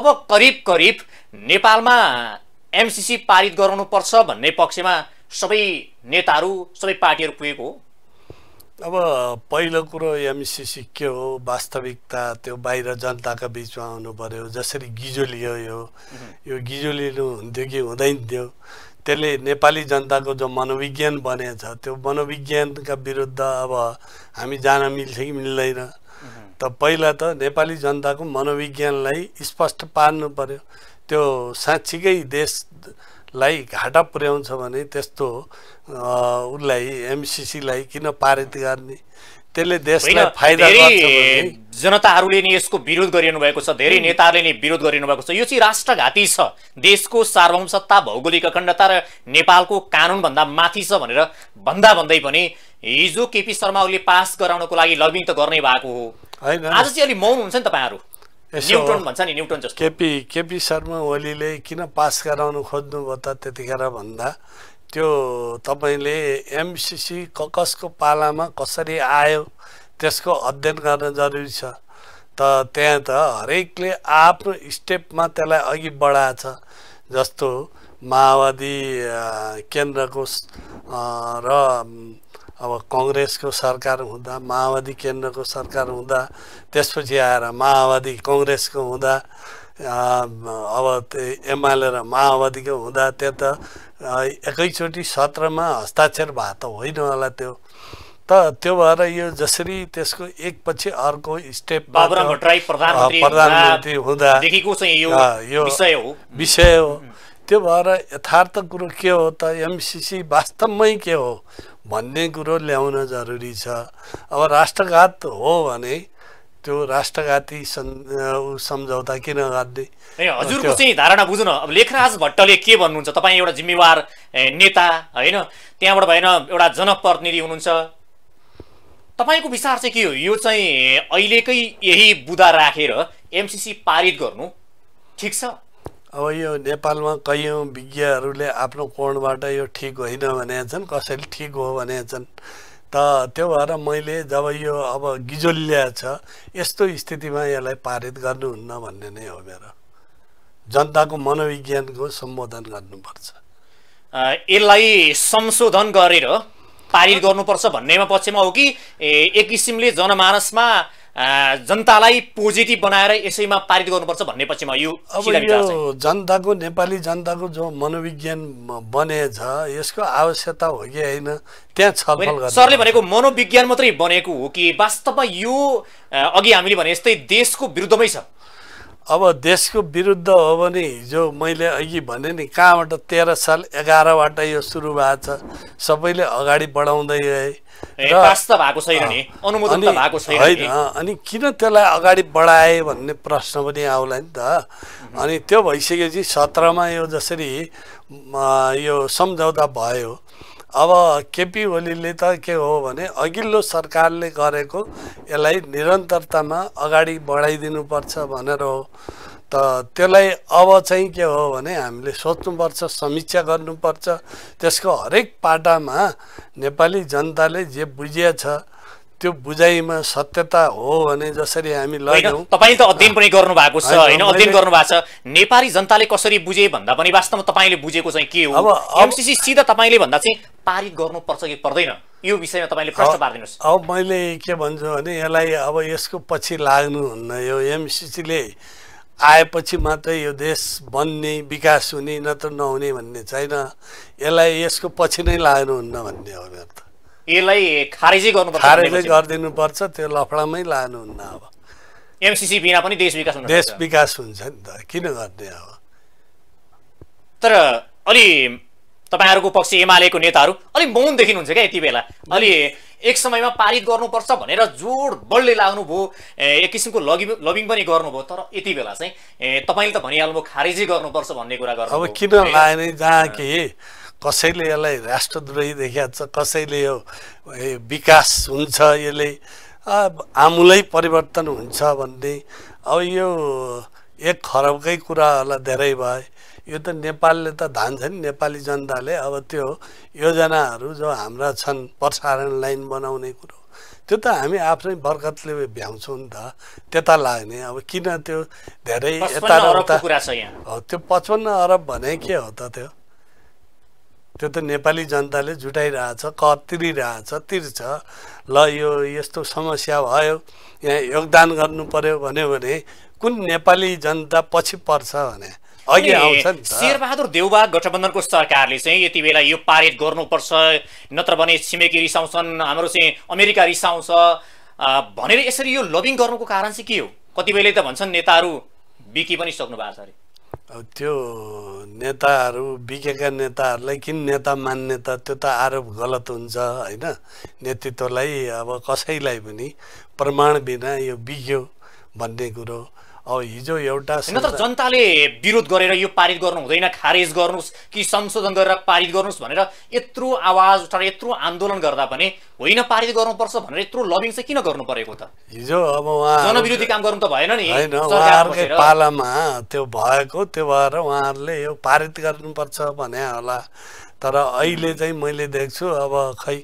अब करिब करिब नेपालमा एमसिसी पारित गराउनुपर्छ भन्ने पक्षमा सबै नेताहरू सबै पार्टीहरू पुगेको हो अब पहिलो कुरो एमसिसी के हो वास्तविकता त्यो बाहिर जनताको बिचमा आउनु पऱ्यो जसरी गिजोलियो यो यो गिजोलिनु हुन्थ्यो कि हुँदैन थियो त्यसले नेपाली जनताको जो मनोविज्ञान बनेछ त्यो मनोविज्ञानका विरुद्ध अब हामी जान मिल्छ कि मिल्दैन त पहिला त नेपाली जनताको मनोविज्ञानलाई स्पष्ट पार्नु पर्यो त्यो साँच्चीकै देश लाई घाटा पुर्याउँछ भने त्यस्तो उसलाई एमसिसीलाई किन पारित गर्ने त्यसले देशलाई फाइदा जनताहरूले नै यसको विरोध गरिनु भएको छ धेरै नेताहरूले नै विरोध गरिनु भएको छ यो चाहिँ राष्ट्रघाती छ देशको सार्वभौम सत्ता भौगोलिक अखण्डता र नेपालको कानुनभन्दा माथि छ भनेर भन्दा भन्दै पनि हिजो केपी शर्मा उसले पास गराउनको लागि लबिङ त गर्ने भएको हो आज चाहिँ अलिक मौन हुन्छ नि तपाईँहरू न्युट्रोन भन्छ नि न्युट्रोन जस्तो केपी केपी शर्मा ओलीले किन पास गराउनु खोज्नुभयो त त्यतिखेर भन्दा त्यो तपाईँले एमसिसी कसको पालामा कसरी आयो त्यसको अध्ययन गर्न जरुरी छ त त्यहाँ त हरेकले आफ्नो स्टेपमा त्यसलाई अघि बढाएछ जस्तो माओवादी केन्द्रको र अब कङ्ग्रेसको सरकार हुँदा माओवादी केन्द्रको सरकार हुँदा त्यसपछि आएर माओवादी कङ्ग्रेसको हुँदा अब एमाले र माओवादीको हुँदा त्यो त एकैचोटि सत्रमा हस्ताक्षर भए त होइन होला त्यो त त्यो भएर यो जसरी त्यसको एकपछि अर्को स्टेप प्रधानमन्त्री हुँदा यो विषय हो त्यो भएर यथार्थ कुरो के हो त एमसिसी वास्तवमै के हो भन्ने कुरो ल्याउन जरुरी छ अब राष्ट्रघात हो भने त्यो राष्ट्रघाती सम्झौता किन गर्ने हजुरको चाहिँ धारणा बुझ्नु अब लेखराज भट्टले के भन्नुहुन्छ तपाईँ एउटा जिम्मेवार नेता होइन त्यहाँबाट भएन एउटा जनप्रतिनिधि हुनुहुन्छ तपाईँको विचार चाहिँ के हो यो चाहिँ अहिलेकै यही बुदा राखेर एमसिसी पारित गर्नु ठिक छ अब यो नेपालमा कैयौँ विज्ञहरूले आफ्नो कोणबाट यो ठिक होइन भनेछन् छन् कसैले ठिक हो भनेछन् छन् त त्यो भएर मैले जब यो अब गिजोल्या छ यस्तो स्थितिमा यसलाई पारित गर्नुहुन्न भन्ने नै हो मेरो जनताको मनोविज्ञानको सम्बोधन गर्नुपर्छ यसलाई संशोधन गरेर पारित गर्नुपर्छ भन्नेमा पक्षमा हो कि एक किसिमले जनमानसमा जनतालाई पोजिटिभ बनाएर यसैमा पारित गर्नुपर्छ भन्ने पछिमा यो अब जनताको नेपाली जनताको जो मनोविज्ञान बनेछ यसको आवश्यकता हो कि होइन त्यहाँ छलफल सरले भनेको मनोविज्ञान मात्रै बनेको हो कि वास्तवमा यो अघि हामीले भने यस्तै देशको विरुद्धमै छ अब देशको विरुद्ध हो भने हिजो मैले अघि भने नि कहाँबाट तेह्र साल एघारबाट यो सुरु भएको छ सबैले अगाडि बढाउँदै गए होइन अनि किन त्यसलाई अगाडि बढाए भन्ने प्रश्न पनि आउला नि त अनि त्यो भइसकेपछि सत्रमा यो जसरी यो सम्झौता भयो अब केपी ओलीले त के हो भने अघिल्लो सरकारले गरेको यसलाई निरन्तरतामा अगाडि बढाइदिनुपर्छ भनेर हो त त्यसलाई अब चाहिँ के हो भने हामीले सोच्नुपर्छ समीक्षा गर्नुपर्छ त्यसको हरेक पाटामा नेपाली जनताले जे बुझिएछ त्यो बुझाइमा सत्यता हो भने जसरी हामी लग्यौँ तपाईँले त अध्ययन पनि गर्नु भएको छ होइन अध्ययन गर्नु भएको छ नेपाली जनताले कसरी बुझे भन्दा पनि वास्तवमा तपाईँले बुझेको चाहिँ के हो अब एमसिसी सिधा तपाईँले भन्दा चाहिँ पारित गर्नुपर्छ कि पर्दैन यो विषयमा तपाईँले प्रश्न पारिदिनुहोस् अब मैले के भन्छु भने यसलाई अब यसको पछि लाग्नुहुन्न यो एमसिसीले आएपछि मात्रै यो देश बन्ने विकास हुने नत्र नहुने भन्ने छैन यसलाई यसको पछि नै लाग्नुहुन्न भन्ने हो मेरो त यसलाई खारेजै गर्नु खारेजै गरिदिनुपर्छ त्यो लफडामै लानुहुन्न अब एमसिसी बिना पनि देश विकास हुन्छ देश विकास हुन्छ नि त किन गर्ने अब तर अलि तपाईँहरूको पक्ष एमालेको नेताहरू अलिक मौन देखिनुहुन्छ क्या यति बेला अलि एक समयमा पारित गर्नुपर्छ भनेर जोड बलले लाग्नुभयो एक किसिमको लगिङ लभिङ पनि गर्नुभयो तर यति बेला चाहिँ तपाईँले त भनिहाल्नुभयो खारेजी गर्नुपर्छ भन्ने कुरा गर्नु अब किन लाएन जहाँ कि कसैले यसलाई राष्ट्रद्रोही देखाएको छ कसैले यो विकास हुन्छ यसले आमूलै परिवर्तन हुन्छ भन्ने अब यो एक खरबकै होला धेरै भए यो त नेपालले त धान्छ नि नेपाली जनताले अब त्यो योजनाहरू जो हाम्रा छन् प्रसारण लाइन बनाउने कुरो त्यो त हामी आफ्नै बरकतले भ्याउँछौँ नि त त्यता लाग्ने अब किन त्यो धेरै यता हो त्यो पचपन्न अरब भने के हो त त्यो त्यो त नेपाली जनताले जुटाइरहेछ तिरिरहेछ तिर्छ ल यो यस्तो समस्या भयो यहाँ योगदान गर्नु पर्यो भन्यो भने कुन नेपाली जनता पछि पर्छ भने अघि आउँछ शेरबहादुर देउबा गठबन्धनको सरकारले चाहिँ यति बेला यो पारित गर्नुपर्छ नत्र भने छिमेकी रिसाउँछन् हाम्रो चाहिँ अमेरिका रिसाउँछ भनेर यसरी यो लबिङ गर्नुको कारण चाहिँ के हो कतिपयले त भन्छन् नेताहरू बिकी पनि सक्नु भएको छ अरे त्यो नेताहरू बिकेका नेताहरूलाई किन नेता मान्ने त त्यो त आरोप गलत हुन्छ होइन नेतृत्वलाई अब कसैलाई पनि प्रमाण बिना यो बिग्यो भन्ने कुरो अब हिजो एउटा जनताले विरोध गरेर यो पारित गर्नु हुँदैन खारेज गर्नुहोस् कि संशोधन गरेर पारित गर्नुहोस् भनेर यत्रो आवाज उठाएर यत्रो आन्दोलन गर्दा पनि होइन पारित गर्नुपर्छ भनेर यत्रो लबिङ चाहिँ किन गर्नु परेको त हिजो अब जनविरोधी काम गर्नु त भएन नि उहाँहरूकै पालामा त्यो भएको त्यो भएर उहाँहरूले यो पारित गर्नुपर्छ भने होला तर अहिले चाहिँ मैले देख्छु अब खै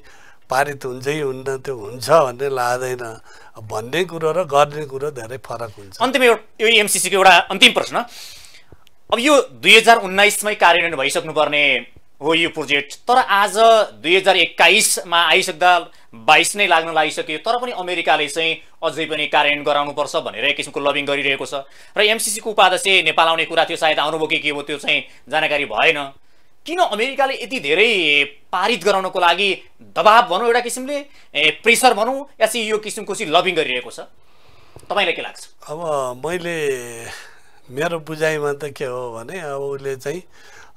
पारित हुन्छै हुन्न त्यो हुन्छ भन्ने लाग्दैन भन्ने कुरो र गर्ने कुरो धेरै फरक हुन्छ अन्तिम यो एमसिसीको एउटा अन्तिम प्रश्न अब यो दुई हजार उन्नाइसमै कार्यान्वयन भइसक्नुपर्ने हो यो प्रोजेक्ट तर आज दुई हजार एक्काइसमा आइसक्दा बाइस नै लाग्न लागिसक्यो तर पनि अमेरिकाले चाहिँ अझै पनि कार्यान्वयन गराउनुपर्छ भनेर एक किसिमको लभिङ गरिरहेको छ र एमसिसीको उपाध्यक्ष नेपाल आउने कुरा थियो सायद आउनुभयो कि के हो त्यो चाहिँ जानकारी भएन किन अमेरिकाले यति धेरै पारित गराउनको लागि दबाब भनौँ एउटा किसिमले प्रेसर भनौँ या चाहिँ यो किसिमको चाहिँ लभिङ गरिरहेको छ तपाईँलाई के लाग्छ अब मैले मेरो बुझाइमा त के हो भने अब उसले चाहिँ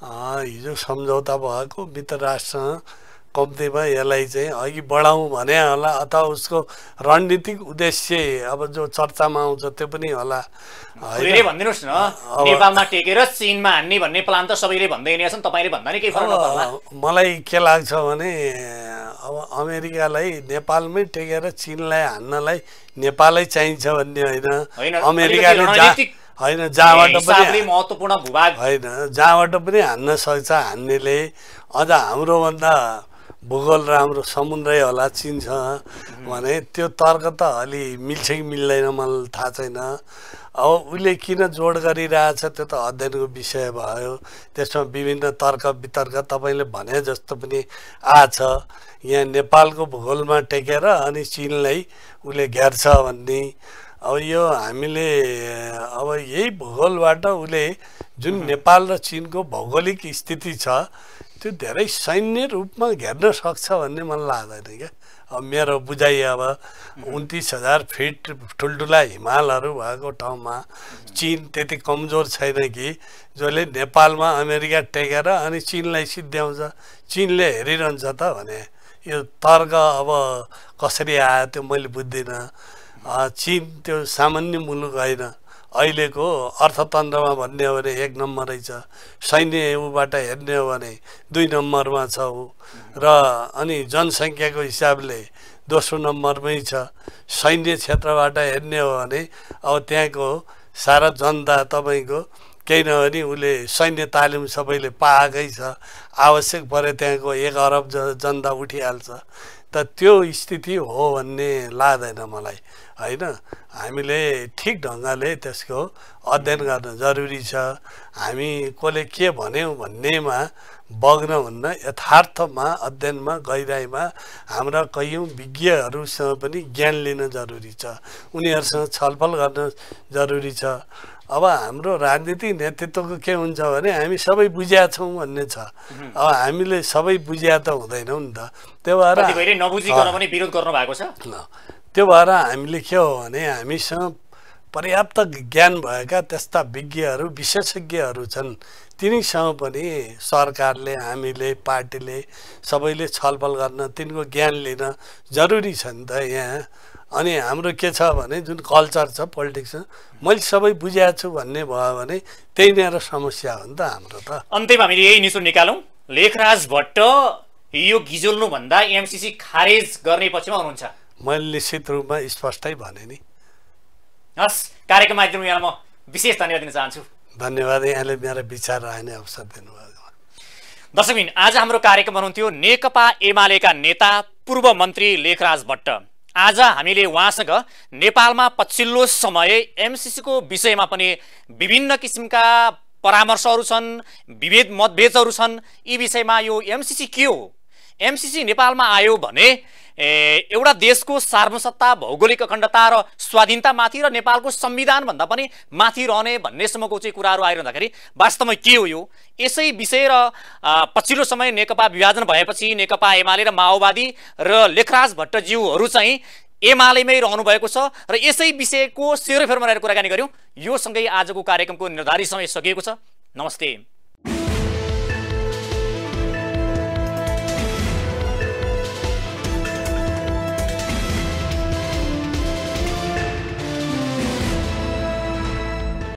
हिजो सम्झौता भएको मित्र राष्ट्रसँग कम्तीमा यसलाई चाहिँ अघि बढाउँ भने होला अथवा उसको रणनीतिक उद्देश्य अब जो चर्चामा आउँछ त्यो पनि होला भनिदिनुहोस् न नेपालमा टेकेर चिनमा हान्ने भन्ने प्लान त सबैले भन्दै तपाईँले भन्दा नि केही फरक मलाई के लाग्छ भने अब अमेरिकालाई नेपालमै टेकेर चिनलाई हान्नलाई नेपालै चाहिन्छ भन्ने होइन अमेरिकाले होइन जहाँबाट पनि महत्त्वपूर्ण भूभाग होइन जहाँबाट पनि हान्न सक्छ हान्नेले अझ हाम्रोभन्दा भूगोल राम्रो समुद्रै होला चिन्छ भने त्यो तर्क त अलि मिल्छ कि मिल्दैन मलाई थाहा छैन अब उसले किन जोड गरिरहेछ त्यो त अध्ययनको विषय भयो त्यसमा विभिन्न तर्क वितर्क तपाईँले भने जस्तो पनि आछ यहाँ नेपालको भूगोलमा टेकेर अनि चिनलाई उसले घेर्छ भन्ने अब यो हामीले अब यही भूगोलबाट उसले जुन नेपाल र चिनको भौगोलिक स्थिति छ त्यो धेरै सैन्य रूपमा घेर्न सक्छ भन्ने मलाई लाग्दैन क्या अब मेरो बुझाइ अब उन्तिस हजार फिट ठुल्ठुला हिमालहरू भएको ठाउँमा चिन त्यति कमजोर छैन कि जसले नेपालमा अमेरिका टेकेर अनि चिनलाई सिद्ध्याउँछ चिनले हेरिरहन्छ त भने यो तर्क अब कसरी आयो त्यो मैले बुझ्दिनँ चिन त्यो सामान्य मुलुक होइन अहिलेको अर्थतन्त्रमा भन्ने हो भने एक नम्बरै छ सैन्य ऊबाट हेर्ने हो भने दुई नम्बरमा छ ऊ र अनि जनसङ्ख्याको हिसाबले दोस्रो नम्बरमै छ सैन्य क्षेत्रबाट हेर्ने हो भने अब त्यहाँको सारा जनता तपाईँको केही नभने उसले सैन्य तालिम सबैले पाएकै छ आवश्यक परे त्यहाँको एक अरब ज जनता उठिहाल्छ त त्यो स्थिति हो भन्ने लाग्दैन मलाई होइन हामीले ठिक ढङ्गले त्यसको अध्ययन गर्न जरुरी छ हामी कसले के भन्यौँ भन्नेमा बग्न हुन्न यथार्थमा अध्ययनमा गहिराइमा हाम्रा कैयौँ विज्ञहरूसँग पनि ज्ञान लिन जरुरी छ उनीहरूसँग छलफल गर्न जरुरी छ अब हाम्रो राजनीतिक नेतृत्वको के हुन्छ भने हामी सबै बुझ्या छौँ भन्ने छ अब हामीले सबै बुझ्या त हुँदैनौँ नि त त्यही भएर त्यो भएर हामीले के हो भने हामीसँग पर्याप्त ज्ञान भएका त्यस्ता विज्ञहरू विशेषज्ञहरू छन् तिनीसँग पनि सरकारले हामीले पार्टीले सबैले छलफल गर्न तिनको ज्ञान लिन जरुरी छ नि त यहाँ अनि हाम्रो के छ भने जुन कल्चर छ पोलिटिक्स छ मैले सबै बुझाएको छु भन्ने भयो भने त्यही नै समस्या हो नि त हाम्रो त अन्त्यमा हामीले यही निशुल्क निकालौँ लेखराज भट्ट यो घिजोल्नुभन्दा एमसिसी खारेज गर्ने पछिमा हुनुहुन्छ मैले निश्चित रूपमा स्पष्टै भने नि हस् कार्यक्रम आइदिनु यहाँ म विशेष धन्यवाद दिन चाहन्छु धन्यवाद यहाँले मेरो विचार राख्ने अवसर दिनुभयो दर्शकबिन आज हाम्रो कार्यक्रम हुनुहुन्थ्यो नेकपा एमालेका नेता पूर्व मन्त्री लेखराज भट्ट आज हामीले उहाँसँग नेपालमा पछिल्लो समय एमसिसीको विषयमा पनि विभिन्न किसिमका परामर्शहरू छन् विभेद मतभेदहरू छन् यी विषयमा यो एमसिसी के हो एमसिसी नेपालमा आयो भने एउटा देशको सार्वसत्ता भौगोलिक अखण्डता र माथि र नेपालको संविधानभन्दा पनि माथि रहने भन्ने भन्नेसम्मको चाहिँ कुराहरू आइरहँदाखेरि वास्तवमा के हो यो यसै विषय र पछिल्लो समय नेकपा विभाजन भएपछि नेकपा एमाले र माओवादी र लेखराज भट्टज्यूहरू चाहिँ एमालेमै रहनु भएको छ र यसै विषयको सेरोफेरोमा रहेर कुराकानी गऱ्यौँ योसँगै आजको कार्यक्रमको निर्धारित समय सकिएको छ नमस्ते